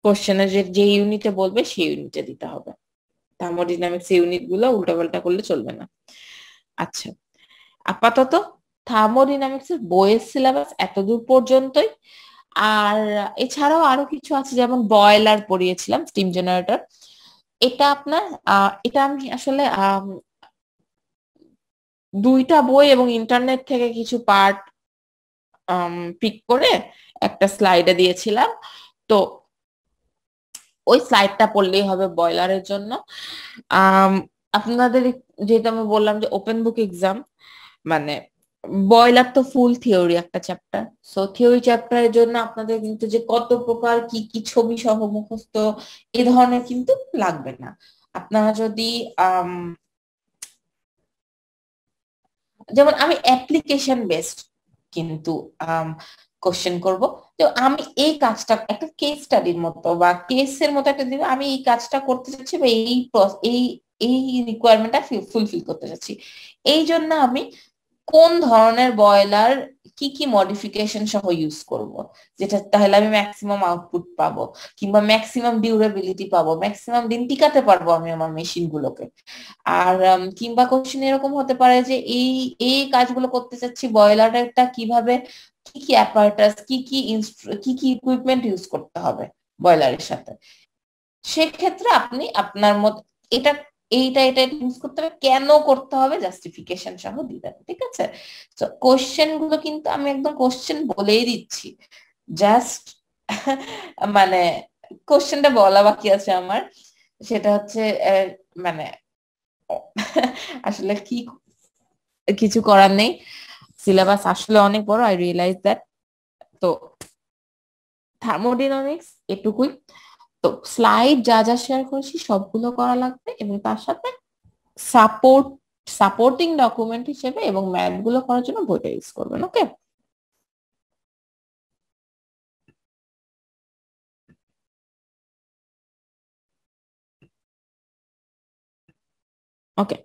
কোশ্চেনে যে যে ইউনিটে বলবে সেই ইউনিটে দিতে হবে থার্মোডাইনামিক্স ইউনিট গুলো উল্টা পাল্টা করলে চলবে না আচ্ছা আপাতত থার্মোডিনামিক্সের বইয়ের সিলেবাস এতদূর পর্যন্তই আর এছাড়াও আরো কিছু আছে যেমন বয়লার পড়িয়েছিলাম স্টিম জেনারেটর এটা আপনার এটা আমি আসলে দুইটা বই এবং ইন্টারনেট থেকে কিছু পার্ট পিক করে একটা স্লাইডে দিয়েছিলাম তো ওই স্লাইডটা পড়লেই হবে বয়লারের জন্য আপনাদের যেহেতু আমি বললাম যে ওপেন বুক এক্সাম মানে বয়লার তো ফুল থিওরি একটা চ্যাপ্টার সো থিওরি চ্যাপ্টারের জন্য আপনাদের কিন্তু যে কত প্রকার কি কি ছবি সহ মুখস্থ এ ধরনের কিন্তু লাগবে না আপনারা যদি যেমন আমি অ্যাপ্লিকেশন বেসড কিন্তু কোশ্চেন করব তো আমি এই কাজটা একটা কেস স্টাডির মতো বা কেসের মতো একটা দিন আমি এই কাজটা করতে চাচ্ছি বা এই এই এই রিকোয়ারমেন্টটা ফুলফিল করতে চাচ্ছি এই জন্য আমি কোন ধরনের বয়লার কি কি মডিফিকেশন সহ ইউজ করব যেটা তাহলে আমি ম্যাক্সিমাম আউটপুট পাবো কিংবা ম্যাক্সিমাম ডিউরেবিলিটি পাবো ম্যাক্সিমাম দিন টিকাতে পারবো আমি আমার মেশিন গুলোকে আর কিংবা কোশ্চেন এরকম হতে পারে যে এই এই কাজগুলো করতে চাচ্ছি বয়লারটা কিভাবে কি কি অ্যাপারেটাস কি কি কি কি ইকুইপমেন্ট ইউজ করতে হবে বয়লারের সাথে সেক্ষেত্রে আপনি আপনার মত এটা এইটা এটা ইউজ করতে হবে কেন করতে হবে জাস্টিফিকেশন সহ দিবেন ঠিক আছে তো কোশ্চেন গুলো কিন্তু আমি একদম কোশ্চেন বলেই দিচ্ছি জাস্ট মানে কোশ্চেনটা বলা বাকি আছে আমার সেটা হচ্ছে মানে আসলে কি কিছু করার নেই সিলেবাস আসলে অনেক বড় আই রিয়েলাইজ দ্যাট তো থার্মোডিনামিক্স এটুকুই তো স্লাইড যা যা শেয়ার করেছি সবগুলো করা লাগবে এবং তার সাথে সাপোর্ট সাপোর্টিং ডকুমেন্ট হিসেবে এবং ম্যাথ গুলো করার জন্য বইটা ইউজ করবেন okay okay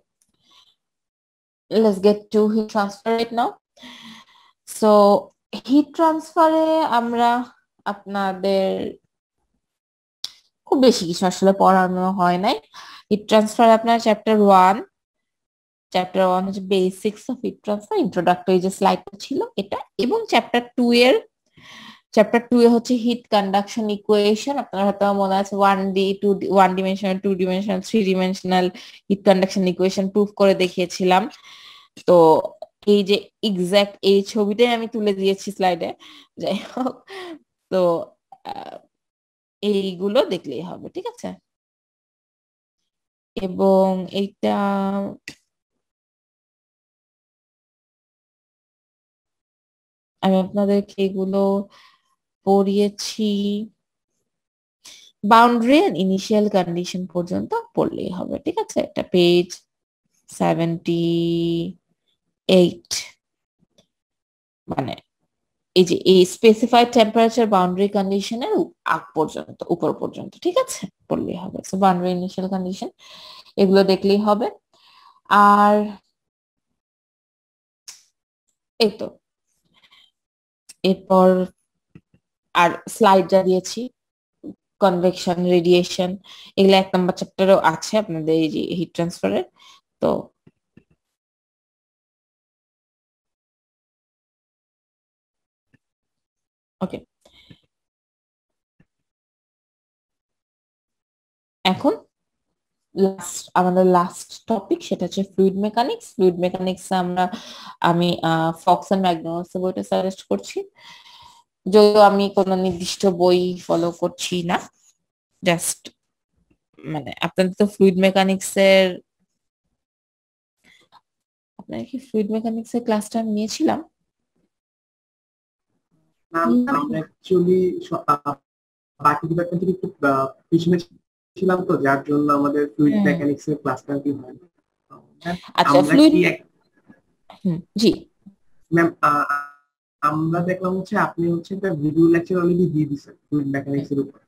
Let's get to heat transfer now now. So ট্রান্সফারে আমরা আপনাদের খুব বেশি কিছু আসলে পড়ানো হয় নাই হিট ট্রান্সফার আপনার চ্যাপ্টার ওয়ান চ্যাপ্টার ওয়ান হচ্ছে basics of heat transfer introductory যে স্লাইডটা ছিল এটা এবং চ্যাপ্টার টু এর চ্যাপ্টার টু এ হচ্ছে হিট কন্ডাকশন ইকুয়েশন আপনার হয়তো মনে আছে one D two one dimensional two dimensional three dimensional heat conduction equation proof করে দেখিয়েছিলাম তো এই যে এক্সাক্ট এই ছবিটাই আমি তুলে দিয়েছি স্লাইডে যাই হোক তো এইগুলো দেখলেই হবে ঠিক আছে এবং এইটা আমি আপনাদেরকে এগুলো পড়িয়েছি বাউন্ডারি অ্যান্ড ইনিশিয়াল কন্ডিশন পর্যন্ত পড়লেই হবে ঠিক আছে একটা পেজ সেভেন্টি এইট মানে এই যে এই স্পেসিফাইড টেম্পারেচার বাউন্ডারি কন্ডিশনের আগ পর্যন্ত উপর পর্যন্ত ঠিক আছে বললেই হবে সো বাউন্ডারি ইনিশিয়াল কন্ডিশন এগুলো দেখলেই হবে আর এই তো এরপর আর স্লাইড যা দিয়েছি কনভেকশন রেডিয়েশন এগুলো এক নম্বর চ্যাপ্টারেও আছে আপনাদের এই যে হিট ট্রান্সফারের তো ওকে এখন লাস্ট আমাদের লাস্ট টপিক সেটা হচ্ছে ফ্লুইড মেকানিক্স ফ্লুইড মেকানিক্স আমরা আমি ফক্স অ্যান্ড ম্যাগনোস বইটা সাজেস্ট করছি যদিও আমি কোনো নির্দিষ্ট বই ফলো করছি না জাস্ট মানে আপনাদের তো ফ্লুইড এর আপনার কি ফ্লুইড এর ক্লাসটা আমি নিয়েছিলাম আমরা ছিলাম তো যার জন্য আমাদের ফ্লুইড হ্যাঁ। মেকানিক্স এর ক্লাসটা কি হয় আচ্ছা ফ্লুইড জি ম্যাম আমরা দেখলাম হচ্ছে আপনি হচ্ছে একটা ভিডিও লেকচার অলরেডি দিয়ে দিয়েছেন ফ্লুইড মেকানিক্স এর উপর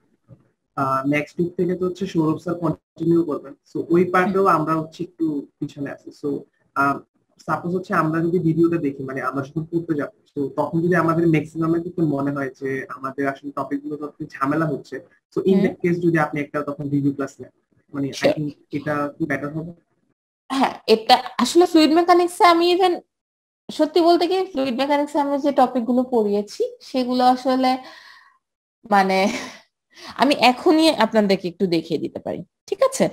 নেক্সট উইক থেকে তো হচ্ছে সৌরভ স্যার কন্টিনিউ করবেন সো ওই পার্টেও আমরা হচ্ছে একটু পিছনে আছি সো সাপোজ হচ্ছে আমরা যদি ভিডিওটা দেখি মানে আমরা শুধু পড়তে যাবো তো তখন যদি আমাদের ম্যাক্সিমামে কিন্তু মনে হয় যে আমাদের আসলে টপিক গুলো একটু ঝামেলা হচ্ছে তো ইন দ্যাট কেস যদি আপনি একটা তখন রিভিউ ক্লাস নেন মানে আই এটা কি বেটার হবে হ্যাঁ এটা আসলে ফ্লুইড মেকানিক্সে আমি ইভেন সত্যি বলতে কি ফ্লুইড মেকানিক্সে আমি যে টপিক গুলো পড়িয়েছি সেগুলো আসলে মানে আমি এখনই আপনাদেরকে একটু দেখিয়ে দিতে পারি ঠিক আছে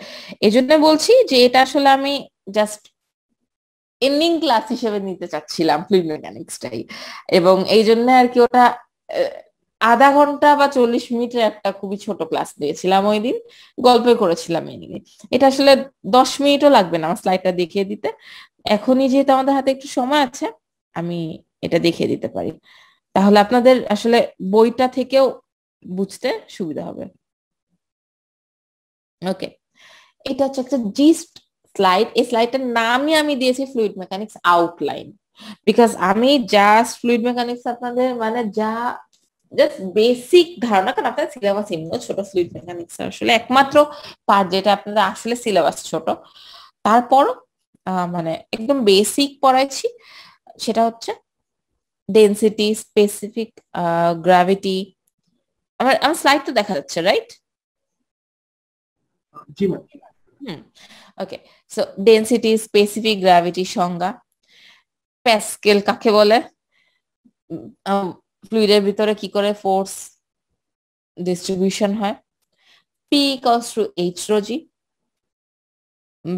এজন্য বলছি যে এটা আসলে আমি জাস্ট এন্ডিং ক্লাস হিসেবে নিতে চাচ্ছিলাম ফ্লুইড মেকানিক্সটাই এবং এই জন্য আর কি ওটা আধা ঘন্টা বা চল্লিশ মিনিটের একটা খুবই ছোট ক্লাস দিয়েছিলাম ওই দিন গল্পে করেছিলাম এই এটা আসলে দশ মিনিটও লাগবে না আমার স্লাইডটা দেখিয়ে দিতে এখনই যেহেতু আমাদের হাতে একটু সময় আছে আমি এটা দেখিয়ে দিতে পারি তাহলে আপনাদের আসলে বইটা থেকেও বুঝতে সুবিধা হবে ওকে এটা হচ্ছে একটা জিস্ট স্লাইড এই স্লাইডটার নামই আমি দিয়েছি ফ্লুইড মেকানিক্স আউটলাইন বিকজ আমি জাস্ট ফ্লুইড মেকানিক্স আপনাদের মানে যা জাস্ট বেসিক ধারণা কারণ আপনাদের সিলেবাস এমনিও ছোট ফ্লুইড মেকানিক্স আসলে একমাত্র পার্ট যেটা আপনাদের আসলে সিলেবাস ছোট তারপর মানে একদম বেসিক পড়াইছি সেটা হচ্ছে ডেন্সিটি স্পেসিফিক গ্রাভিটি আমার আমার স্লাইড তো দেখা যাচ্ছে right hmm okay so density specific gravity সংজ্ঞা প্যাসকেল কাকে বলে ফ্লুইডের ভিতরে কি করে ফোর্স ডিস্ট্রিবিউশন হয় পি কস টু এইচ রোজি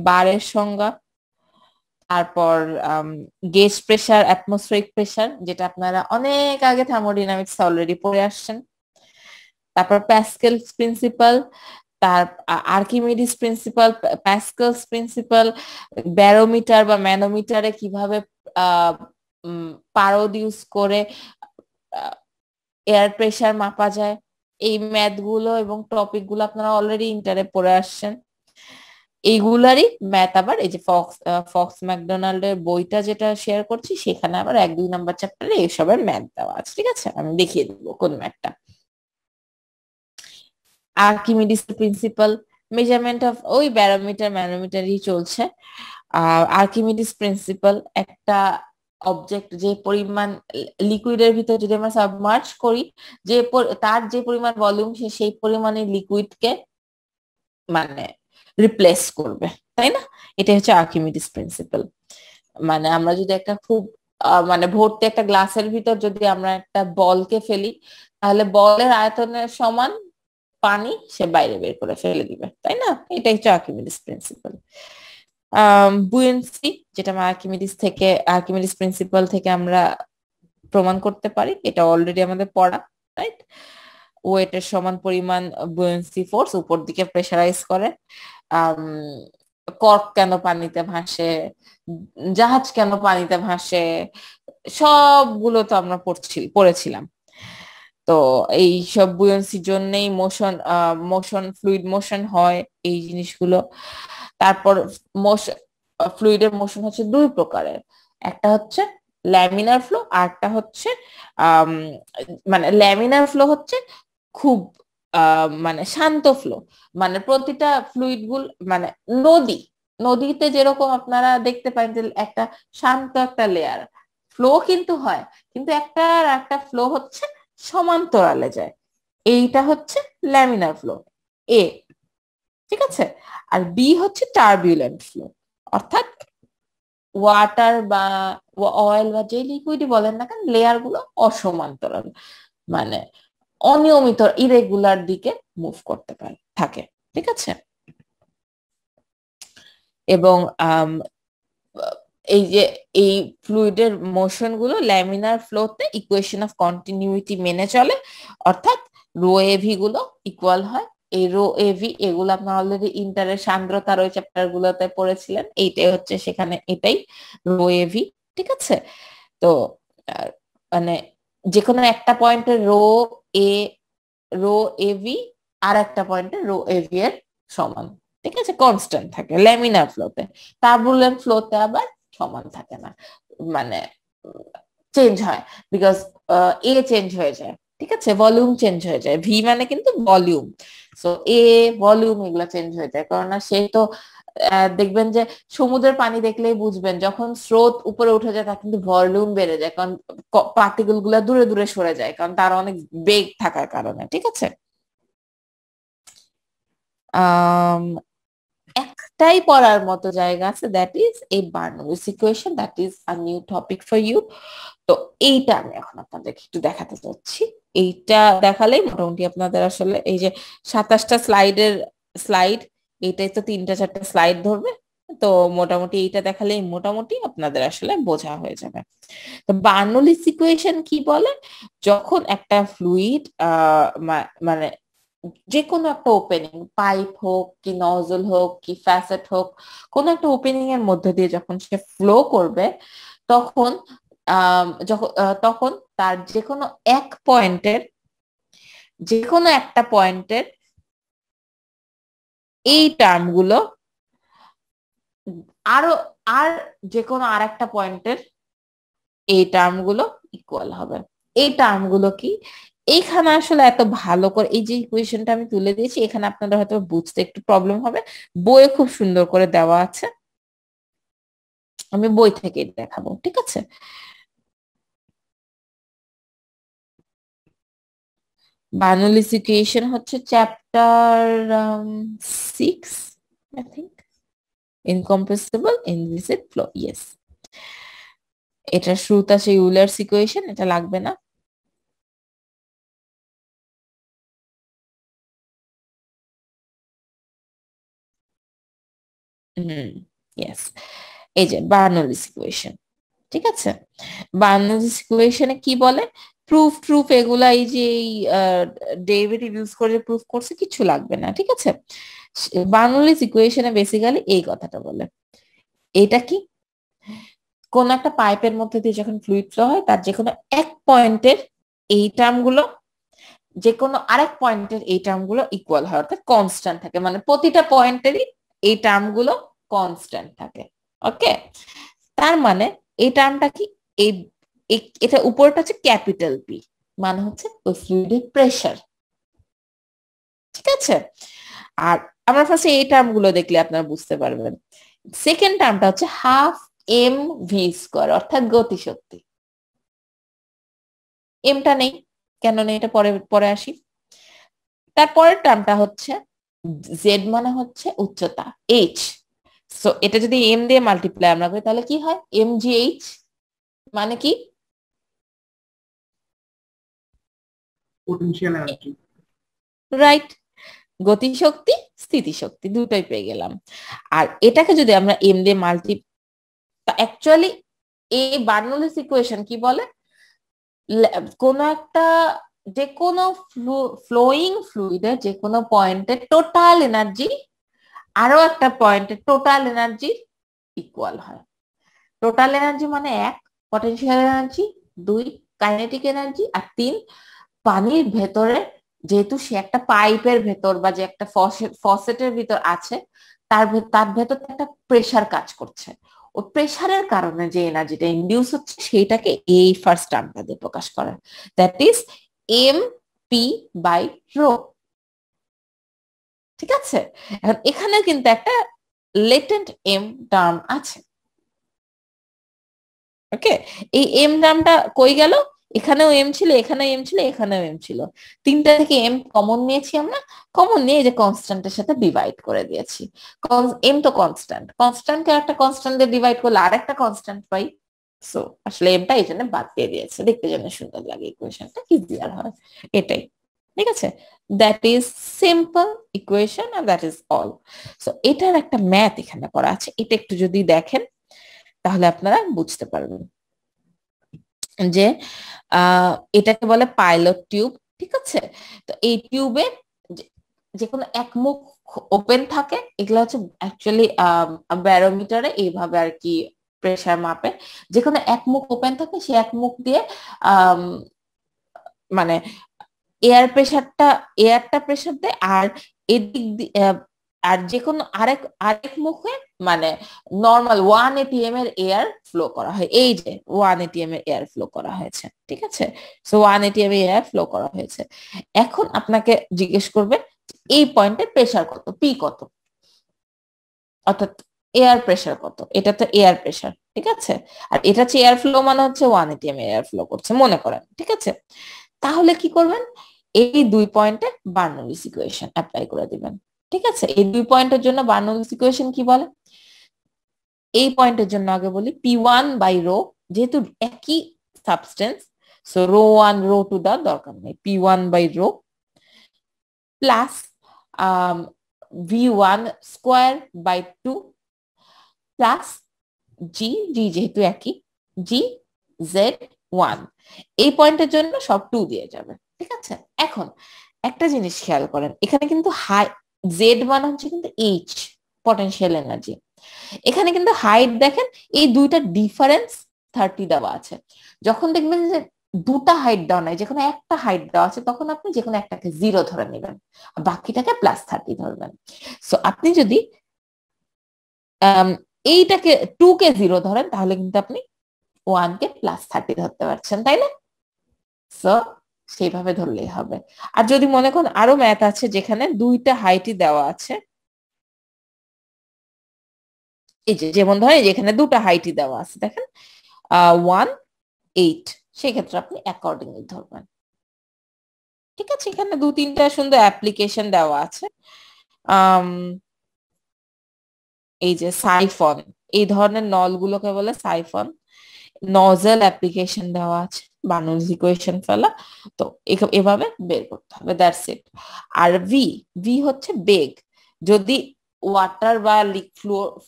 বারের সংজ্ঞা তারপর গেজ প্রেশার অ্যাটমসফেরিক প্রেশার যেটা আপনারা অনেক আগে থার্মোডিনামিক্স অলরেডি পড়ে আসছেন তারপর প্যাসকেল প্রিন্সিপাল তার Archimedes principle Pascal's principle barometer বা ম্যানোমিটারে কিভাবে পারদ ইউজ করে এয়ার প্রেশার মাপা যায় এই ম্যাথগুলো এবং টপিকগুলো আপনারা অলরেডি ইন্টারে পড়ে আসছেন এইগুলারই ম্যাথ আবার এই যে ফক্স ফক্স ম্যাকডোনাল্ডের বইটা যেটা শেয়ার করছি সেখানে আবার এক দুই নাম্বার চ্যাপ্টারে এসবের ম্যাথ দেওয়া আছে ঠিক আছে আমি দেখিয়ে দেবো কোন ম্যাথটা আর্কিমিডিস প্রিন্সিপাল মেজারমেন্ট অফ ওই ব্যারোমিটার ম্যানোমিটারই চলছে আর আর্কিমিডিস প্রিন্সিপাল একটা অবজেক্ট যে পরিমাণ লিকুইডের ভিতর যদি আমরা সাবমার্জ করি যে তার যে পরিমাণ ভলিউম সে সেই পরিমাণে লিকুইডকে মানে রিপ্লেস করবে তাই না এটা হচ্ছে আর্কিমিডিস প্রিন্সিপাল মানে আমরা যদি একটা খুব মানে ভর্তি একটা গ্লাসের ভিতর যদি আমরা একটা বলকে ফেলি তাহলে বলের আয়তনের সমান পানি সে বাইরে বের করে ফেলে দিবে তাই না এটাই হচ্ছে আর্কিমিডিস প্রিন্সিপাল বুয়েন্সি যেটা আমরা আর্কিমিডিস থেকে আর্কিমিডিস প্রিন্সিপাল থেকে আমরা প্রমাণ করতে পারি এটা অলরেডি আমাদের পড়া রাইট ওয়েটের সমান পরিমাণ বুয়েন্সি ফোর্স উপর দিকে প্রেসারাইজ করে কর্ক কেন পানিতে ভাসে জাহাজ কেন পানিতে ভাসে সবগুলো তো আমরা পড়ছি পড়েছিলাম তো এই সব বুয়েন্সির জন্যই মোশন মোশন ফ্লুইড মোশন হয় এই জিনিসগুলো তারপর মোশন ফ্লুইডের মোশন হচ্ছে দুই প্রকারের একটা হচ্ছে ল্যামিনার ফ্লো আরটা হচ্ছে মানে ল্যামিনার ফ্লো হচ্ছে খুব মানে শান্ত ফ্লো মানে প্রতিটা ফ্লুইড গুল মানে নদী নদীতে যেরকম আপনারা দেখতে পান যে একটা শান্ত একটা লেয়ার ফ্লো কিন্তু হয় কিন্তু একটা আর একটা ফ্লো হচ্ছে সমান্তরালে যায় এইটা হচ্ছে ল্যামিনার ফ্লো এ ঠিক আছে আর বি হচ্ছে টার্বিউলেন্ট ফ্লো অর্থাৎ ওয়াটার বা অয়েল বা যে লিকুইডই বলেন না কেন লেয়ার গুলো অসমান্তরাল মানে অনিয়মিত ইরেগুলার দিকে মুভ করতে পারে থাকে ঠিক আছে এবং এই যে এই ফ্লুইডের মোশন গুলো ল্যামিনার ফ্লোতে ইকুয়েশন অফ কন্টিনিউটি মেনে চলে অর্থাৎ রো এভি গুলো ইকুয়াল হয় এই রো এভি এগুলো আপনি অলরেডি ইন্টারের সান্দ্রতার ওই চ্যাপ্টার গুলোতে পড়েছিলেন এইটাই হচ্ছে সেখানে এটাই রো এভি ঠিক আছে তো মানে যে কোনো একটা পয়েন্টে রো এ রো এভি আর একটা পয়েন্টে রো এভি এর সমান ঠিক আছে কনস্ট্যান্ট থাকে ল্যামিনার ফ্লোতে টাবুলেন্ট ফ্লোতে আবার সমান থাকে না মানে চেঞ্জ হয় বিকজ এ চেঞ্জ হয়ে যায় ঠিক আছে ভলিউম চেঞ্জ হয়ে যায় ভি মানে কিন্তু ভলিউম সো এ ভলিউম এগুলো চেঞ্জ হয়ে যায় কারণ সে তো দেখবেন যে সমুদ্রের পানি দেখলেই বুঝবেন যখন স্রোত উপরে উঠে যায় তা কিন্তু ভলিউম বেড়ে যায় কারণ পার্টিকেল গুলা দূরে দূরে সরে যায় কারণ তার অনেক বেগ থাকার কারণে ঠিক আছে um, টাই পড়ার মতো জায়গা আছে দ্যাট ইজ এই Bernoulli's equation that is a new topic for you তো এইটা আমি এখন আপনাদেরকে একটু দেখাতে চাচ্ছি এইটা দেখালেই মোটামুটি আপনাদের আসলে এই যে সাতাশটা স্লাইডের স্লাইড এইটাই তো তিনটা চারটা স্লাইড ধরবে তো মোটামুটি এইটা দেখালে মোটামুটি আপনাদের আসলে বোঝা হয়ে যাবে তো বার্নুলিস ইকুয়েশন কি বলে যখন একটা ফ্লুইড মানে যে কোনো একটা ওপেনিং পাইপ হোক কি নজল হোক কি ফ্যাসেট হোক কোনো একটা ওপেনিং এর মধ্যে দিয়ে যখন সে ফ্লো করবে তখন যখন তখন তার যে কোনো এক পয়েন্টের যে কোনো একটা পয়েন্টের এই টার্ম গুলো আরো আর যে কোনো আর একটা পয়েন্টের এই টার্ম গুলো ইকুয়াল হবে এই টার্ম গুলো কি এইখানে আসলে এত ভালো করে এই যে ইকুয়েশনটা আমি তুলে দিয়েছি এখানে আপনাদের হয়তো বুঝতে একটু প্রবলেম হবে বইয়ে খুব সুন্দর করে দেওয়া আছে আমি বই থেকে দেখাবো ঠিক আছে বানুলি ইকুয়েশন হচ্ছে chapter six I think incompressible inviscid flow yes এটা শ্রুতা সেই উলার সিকুয়েশন এটা লাগবে না হুম ইয়েস এই যে বার্নলি সিকুয়েশন ঠিক আছে বার্নলি সিকুয়েশনে কি বলে প্রুফ ট্রুফ এগুলা এই যে এই ডেরিভেটিভ ইউজ করে প্রুফ করছে কিছু লাগবে না ঠিক আছে বার্নলি সিকুয়েশনে বেসিক্যালি এই কথাটা বলে এটা কি কোন একটা পাইপের মধ্যে দিয়ে যখন ফ্লুইড ফ্লো হয় তার যে কোনো এক পয়েন্টের এই টার্মগুলো যে কোনো আরেক পয়েন্টের এই টার্মগুলো ইকুয়াল হয় অর্থাৎ কনস্ট্যান্ট থাকে মানে প্রতিটা পয়েন্টেরই এই টার্মগুলো কনস্ট্যান্ট থাকে ওকে তার মানে এই টার্মটা কি এই এটা উপরটা হচ্ছে ক্যাপিটাল পি মানে হচ্ছে ফ্লুইডের প্রেশার ঠিক আছে আর আমরা ফার্স্টে এই টার্ম গুলো দেখলে আপনারা বুঝতে পারবেন সেকেন্ড টার্মটা হচ্ছে হাফ এম ভি স্কোয়ার অর্থাৎ গতিশক্তি এমটা নেই কেন নেই এটা পরে পরে আসি তারপরের টার্মটা হচ্ছে জেড মানে হচ্ছে উচ্চতা এইচ সো এটা যদি এম দিয়ে মাল্টিপ্লাই আমরা করি তাহলে কি হয় এম জিএইচ মানে কি পোটেনশিয়াল এনার্জি রাইট গতিশক্তি স্থিতিশক্তি দুটাই পেয়ে গেলাম আর এটাকে যদি আমরা এম দিয়ে মাল্টি অ্যাকচুয়ালি এই বার্নলিস ইকুয়েশন কি বলে কোনো একটা যে কোনো ফ্লোয়িং ফ্লুইডের যে কোনো পয়েন্টে টোটাল এনার্জি আরো একটা পয়েন্টে টোটাল এনার্জি ইকুয়াল হয় টোটাল এনার্জি মানে এক পটেনশিয়াল এনার্জি দুই কাইনেটিক এনার্জি আর তিন পানির ভেতরে যেহেতু সে একটা পাইপের ভেতর বা যে একটা ফসেটের ভিতর আছে তার তার ভেতর একটা প্রেশার কাজ করছে ও প্রেশারের কারণে যে এনার্জিটা ইন্ডিউস হচ্ছে সেইটাকে এই ফার্স্ট টার্মটা দিয়ে প্রকাশ করা that is m P by rho ঠিক আছে এখন এখানে কিন্তু একটা লেটেন্ট এম টার্ম আছে ওকে এই এম টার্মটা কই গেল এখানেও এম ছিল এখানেও এম ছিল এখানেও এম ছিল তিনটা থেকে এম কমন নিয়েছি আমরা কমন নিয়ে যে কনস্ট্যান্টের সাথে ডিভাইড করে দিয়েছি এম তো কনস্ট্যান্ট কনস্ট্যান্টকে একটা কনস্ট্যান্ট দিয়ে ডিভাইড করলে আর একটা কনস্ট্যান্ট পাই সো আসলে এমটা এই জন্য বাদ দিয়ে দিয়েছে দেখতে যেন সুন্দর লাগে ইকুয়েশনটা ইজিয়ার হয় এটাই ঠিক আছে দ্যাট ইজ সিম্পল ইকুয়েশন আর দ্যাট ইজ অল সো এটার একটা ম্যাথ এখানে করা আছে এটা একটু যদি দেখেন তাহলে আপনারা বুঝতে পারবেন যে এটাকে বলে পাইলট টিউব ঠিক আছে তো এই টিউবে যে কোনো এক মুখ ওপেন থাকে এগুলো হচ্ছে অ্যাকচুয়ালি ব্যারোমিটারে এইভাবে আর কি প্রেশার মাপে যেখানে এক মুখ ওপেন থাকে সে এক মুখ দিয়ে মানে এয়ার প্রেশারটা এয়ারটা প্রেশার দেয় আর এদিক আর যে কোনো আরেক আরেক মুখে মানে নর্মাল ওয়ান এটিএম এর এয়ার ফ্লো করা হয় এই যে ওয়ান এটিএম এর এয়ার ফ্লো করা হয়েছে ঠিক আছে সো ওয়ান এটিএম এর এয়ার ফ্লো করা হয়েছে এখন আপনাকে জিজ্ঞেস করবে এই পয়েন্টে প্রেশার কত পি কত অর্থাৎ এয়ার প্রেশার কত এটা তো এয়ার প্রেশার ঠিক আছে আর এটা হচ্ছে এয়ার ফ্লো মানে হচ্ছে ওয়ান এটিএম এয়ার ফ্লো করছে মনে করেন ঠিক আছে তাহলে কি করবেন এই দুই পয়েন্টে বার্নৌলিস ইকুয়েশন অ্যাপ্লাই করে দিবেন ঠিক আছে এই দুই পয়েন্টের জন্য বার্নৌলিস ইকুয়েশন কি বলে এই পয়েন্টের জন্য আগে বলি পি ওয়ান বাই রো যেহেতু একই substance so rho one rho to the দরকার নেই P one by rho plus V one square by two plus জি জি যেহেতু একই জি জেড ওয়ান এই পয়েন্টের জন্য সব টু দিয়ে যাবে ঠিক আছে এখন একটা জিনিস খেয়াল করেন এখানে কিন্তু হাই জেড মানে হচ্ছে কিন্তু এইচ পটেনশিয়াল এনার্জি এখানে কিন্তু হাইট দেখেন এই দুইটা ডিফারেন্স থার্টি দেওয়া আছে যখন দেখবেন যে দুটা হাইট দেওয়া নাই যেখানে একটা হাইট দেওয়া আছে তখন আপনি যেকোনো একটাকে জিরো ধরে নেবেন বাকিটাকে প্লাস থার্টি ধরবেন সো আপনি যদি এইটাকে টু কে জিরো ধরেন তাহলে কিন্তু আপনি ওয়ান কে প্লাস থার্টি ধরতে পারছেন তাই না সো সেইভাবে ধরলেই হবে আর যদি মনে করেন আরো ম্যাথ আছে যেখানে দুইটা হাইটই দেওয়া আছে এই যে যেমন ধরেন যেখানে দুটো হাইটই দেওয়া আছে দেখেন ওয়ান এইট সেক্ষেত্রে আপনি অ্যাকর্ডিংলি ধরবেন ঠিক আছে এখানে দু তিনটা সুন্দর অ্যাপ্লিকেশন দেওয়া আছে এই যে সাইফন এই ধরনের নলগুলোকে বলে সাইফন নজেল অ্যাপ্লিকেশন দেওয়া আছে বার্নৌলিস ইকুয়েশন ফেলা তো এভাবে বের করতে হবে দ্যাটস ইট আর ভি ভি হচ্ছে বেগ যদি ওয়াটার বা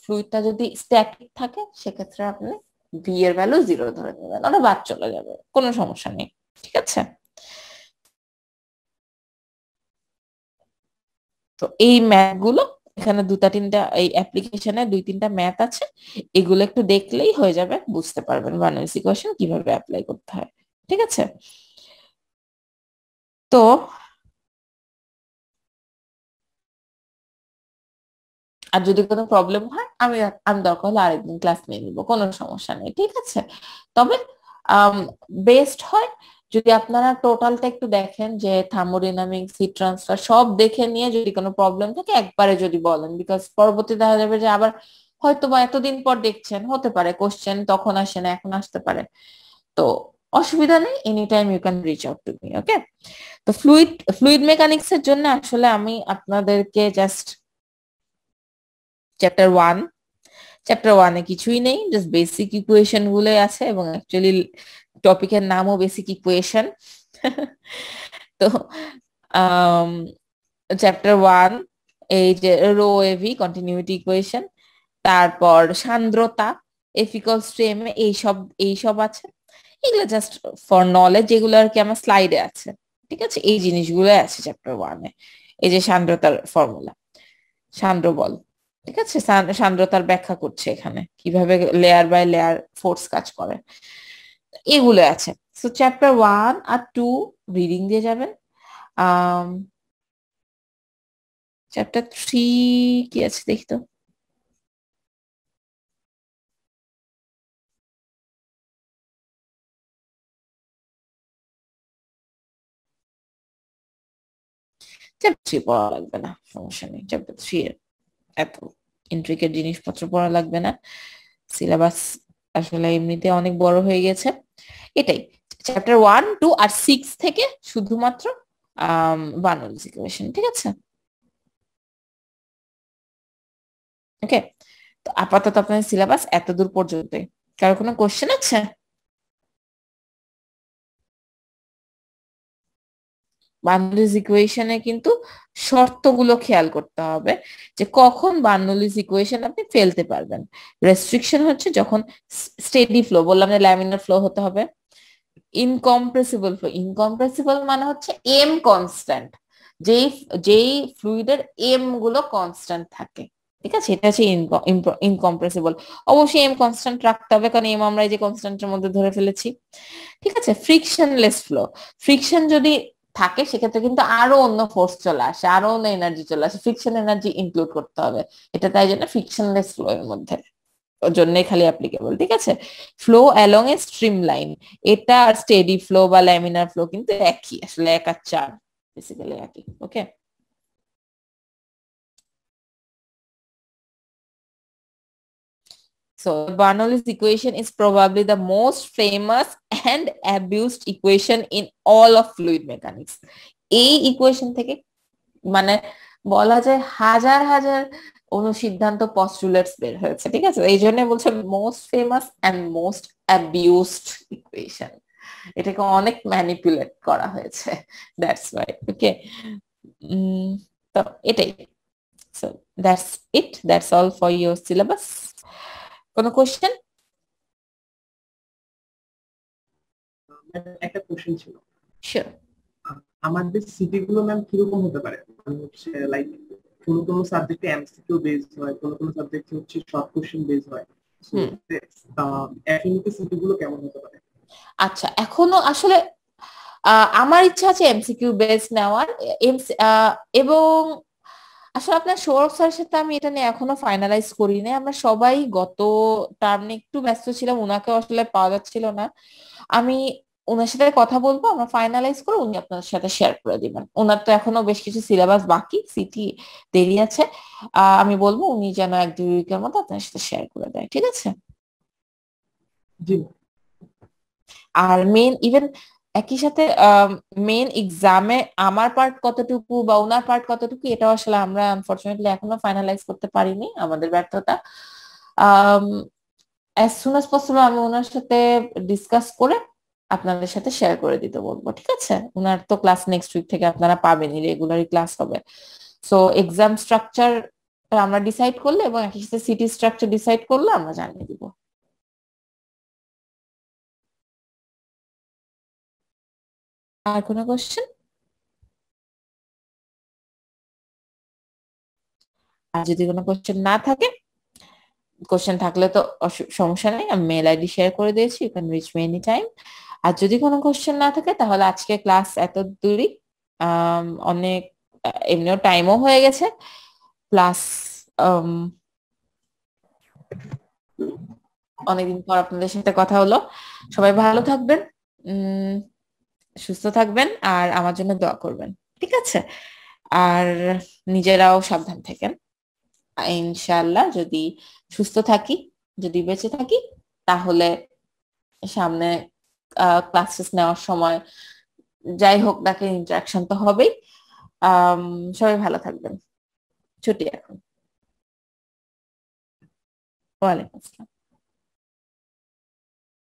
ফ্লুইডটা যদি স্ট্যাটিক থাকে সেক্ষেত্রে আপনি ভি এর ভ্যালু জিরো ধরে নেবেন ওটা মানে বাদ চলে যাবে কোনো সমস্যা নেই ঠিক আছে তো এই ম্যাথ গুলো এখানে দুটা তিনটা এই অ্যাপ্লিকেশনে দুই তিনটা ম্যাথ আছে এগুলো একটু দেখলেই হয়ে যাবে বুঝতে পারবেন বার্নার্স ইকুয়েশন কিভাবে অ্যাপ্লাই করতে হয় ঠিক আছে তো আর যদি কোনো প্রবলেম হয় আমি আমি দরকার হলে আরেকদিন ক্লাস নিয়ে নিব কোনো সমস্যা নেই ঠিক আছে তবে বেস্ট হয় যদি আপনারা টোটালটা একটু দেখেন যে থার্মোডিনামিক্স হিট ট্রান্সফার সব দেখে নিয়ে যদি কোনো প্রবলেম থাকে একবারে যদি বলেন বিকজ পরবর্তী দেখা যাবে যে আবার হয়তো বা এতদিন পর দেখছেন হতে পারে কোশ্চেন তখন আসে না এখন আসতে পারে তো অসুবিধা নেই any time you can reach out to me okay তো ফ্লুইড ফ্লুইড মেকানিক্স এর জন্য আসলে আমি আপনাদেরকে জাস্ট চ্যাপ্টার ওয়ান চ্যাপ্টার ওয়ানে কিছুই নেই জাস্ট বেসিক ইকুয়েশন গুলোই আছে এবং অ্যাকচুয়ালি টপিকের নামও বেসিক ইকুয়েশন তো চ্যাপ্টার um, ওয়ান এই যে রো এভি কন্টিনিউটি ইকুয়েশন তারপর সান্দ্রতা এফিকল স্ট্রেম এইসব এইসব আছে এগুলো জাস্ট ফর নলেজ যেগুলো আর কি আমার স্লাইডে আছে ঠিক আছে এই জিনিসগুলো আছে চ্যাপ্টার ওয়ানে এই যে সান্দ্রতার ফর্মুলা সান্দ্র বল ঠিক আছে সান্দ্রতার ব্যাখ্যা করছে এখানে কিভাবে লেয়ার বাই লেয়ার ফোর্স কাজ করে এগুলো আছে সো চ্যাপ্টার ওয়ান আর টু রিডিং দিয়ে যাবেন চ্যাপ্টার থ্রি কি আছে দেখি তো চ্যাপ্টার পড়া লাগবে না সমস্যা নেই চ্যাপ্টার থ্রি এত ইন্ট্রিকের জিনিসপত্র পড়া লাগবে না সিলেবাস আসলে এমনিতে অনেক বড় হয়ে গেছে এটাই চ্যাপ্টার ওয়ান টু আর সিক্স থেকে শুধুমাত্র বানোলজি ইকুয়েশন ঠিক আছে ওকে তো আপাতত আপনার সিলেবাস এতদূর পর্যন্তই কারো কোনো কোশ্চেন আছে বার্নৌলিস ইকুয়েশনে কিন্তু শর্তগুলো খেয়াল করতে হবে যে কখন বার্নৌলিস ইকুয়েশন আপনি ফেলতে পারবেন রেস্ট্রিকশন হচ্ছে যখন স্টেডি ফ্লো বললাম যে ল্যামিনার ফ্লো হতে হবে ইনকম্প্রেসিবল ফ্লো ইনকম্প্রেসিবল মানে হচ্ছে এম কনস্ট্যান্ট যেই যেই ফ্লুইডের এম গুলো কনস্ট্যান্ট থাকে ঠিক আছে এটা হচ্ছে ইনকম্প্রেসিবল অবশ্যই এম কনস্ট্যান্ট রাখতে হবে কারণ এম আমরা এই যে কনস্ট্যান্টের মধ্যে ধরে ফেলেছি ঠিক আছে ফ্রিকশনলেস ফ্লো ফ্রিকশন যদি থাকে সেক্ষেত্রে কিন্তু আরো অন্য ফোর্স চলে আসে আরো অন্য এনার্জি চলে আসে ফিকশন এনার্জি ইনক্লুড করতে হবে এটা তাই জন্য ফিকশনলেস ফ্লো এর মধ্যে জন্যই খালি অ্যাপ্লিকেবল ঠিক আছে flow along a streamline এটা আর স্টেডি ফ্লো বা ল্যামিনার ফ্লো কিন্তু একই আসলে এক আর চার বেসিক্যালি একই okay So Bernoulli's equation is probably the most famous and abused equation in all of fluid mechanics. এই ইকুয়েশন থেকে মানে বলা যায় হাজার হাজার অনুসিদ্ধান্ত পস্টুলেটস বের হয়েছে ঠিক আছে এই জন্য বলছে most famous and most abused equation এটাকে অনেক ম্যানিপুলেট করা হয়েছে দ্যাটস ওয়াই ওকে তো এটাই so that's it that's all for your syllabus কোনো কোশ্চেন একটা কোশ্চেন ছিল আমাদের সিটি গুলো ম্যাম কিরকম হতে পারে মানে হচ্ছে লাইক কোন কোন সাবজেক্টে এমসিকিউ বেস হয় কোন কোন সাবজেক্টে হচ্ছে শর্ট কোশ্চেন বেস হয় অ্যাফিনিটি সিটি গুলো কেমন হতে পারে আচ্ছা এখনো আসলে আমার ইচ্ছা আছে এমসিকিউ বেস নেওয়ার এবং আসলে আপনার সৌরভ স্যারের সাথে আমি এটা নিয়ে এখনো ফাইনালাইজ করি নাই আমরা সবাই গত টার্ম একটু ব্যস্ত ছিলাম ওনাকে আসলে পাওয়া যাচ্ছিল না আমি ওনার সাথে কথা বলবো আমরা ফাইনালাইজ করে উনি আপনার সাথে শেয়ার করে দিবেন ওনার তো এখনো বেশ কিছু সিলেবাস বাকি সিটি দেরি আছে আমি বলবো উনি যেন এক দুই উইকের মতো আপনার সাথে শেয়ার করে দেয় ঠিক আছে আর মেন ইভেন একই সাথে মেন এক্সামে আমার পার্ট কতটুকু বা ওনার পার্ট কতটুকু এটাও আসলে আমরা আনফরচুনেটলি এখনো ফাইনালাইজ করতে পারিনি আমাদের ব্যর্থতা অ্যাজ সুন অ্যাজ পসিবল আমি ওনার সাথে ডিসকাস করে আপনাদের সাথে শেয়ার করে দিতে বলবো ঠিক আছে ওনার তো ক্লাস নেক্সট উইক থেকে আপনারা পাবেনই রেগুলারই ক্লাস হবে সো এক্সাম স্ট্রাকচার আমরা ডিসাইড করলে এবং একই সাথে সিটি স্ট্রাকচার ডিসাইড করলে আমরা জানিয়ে দিবো আর কোনো কোশ্চেন আর যদি কোনো কোশ্চেন না থাকে কোশ্চেন থাকলে তো সমস্যা নেই আমি মেল আইডি শেয়ার করে দিয়েছি you can reach me any time আর যদি কোনো কোশ্চেন না থাকে তাহলে আজকে ক্লাস এত দূরই অনেক এমনিও টাইমও হয়ে গেছে প্লাস অনেকদিন পর আপনাদের সাথে কথা হলো সবাই ভালো থাকবেন উম সুস্থ থাকবেন আর আমার জন্য দোয়া করবেন ঠিক আছে আর নিজেরাও সাবধান থাকেন ইনশাল্লাহ যদি সুস্থ থাকি যদি বেঁচে থাকি তাহলে সামনে ক্লাসেস নেওয়ার সময় যাই হোক তাকে ইন্টারাকশন তো হবেই সবাই ভালো থাকবেন ছুটি এখন ওয়ালাইকুম আসসালাম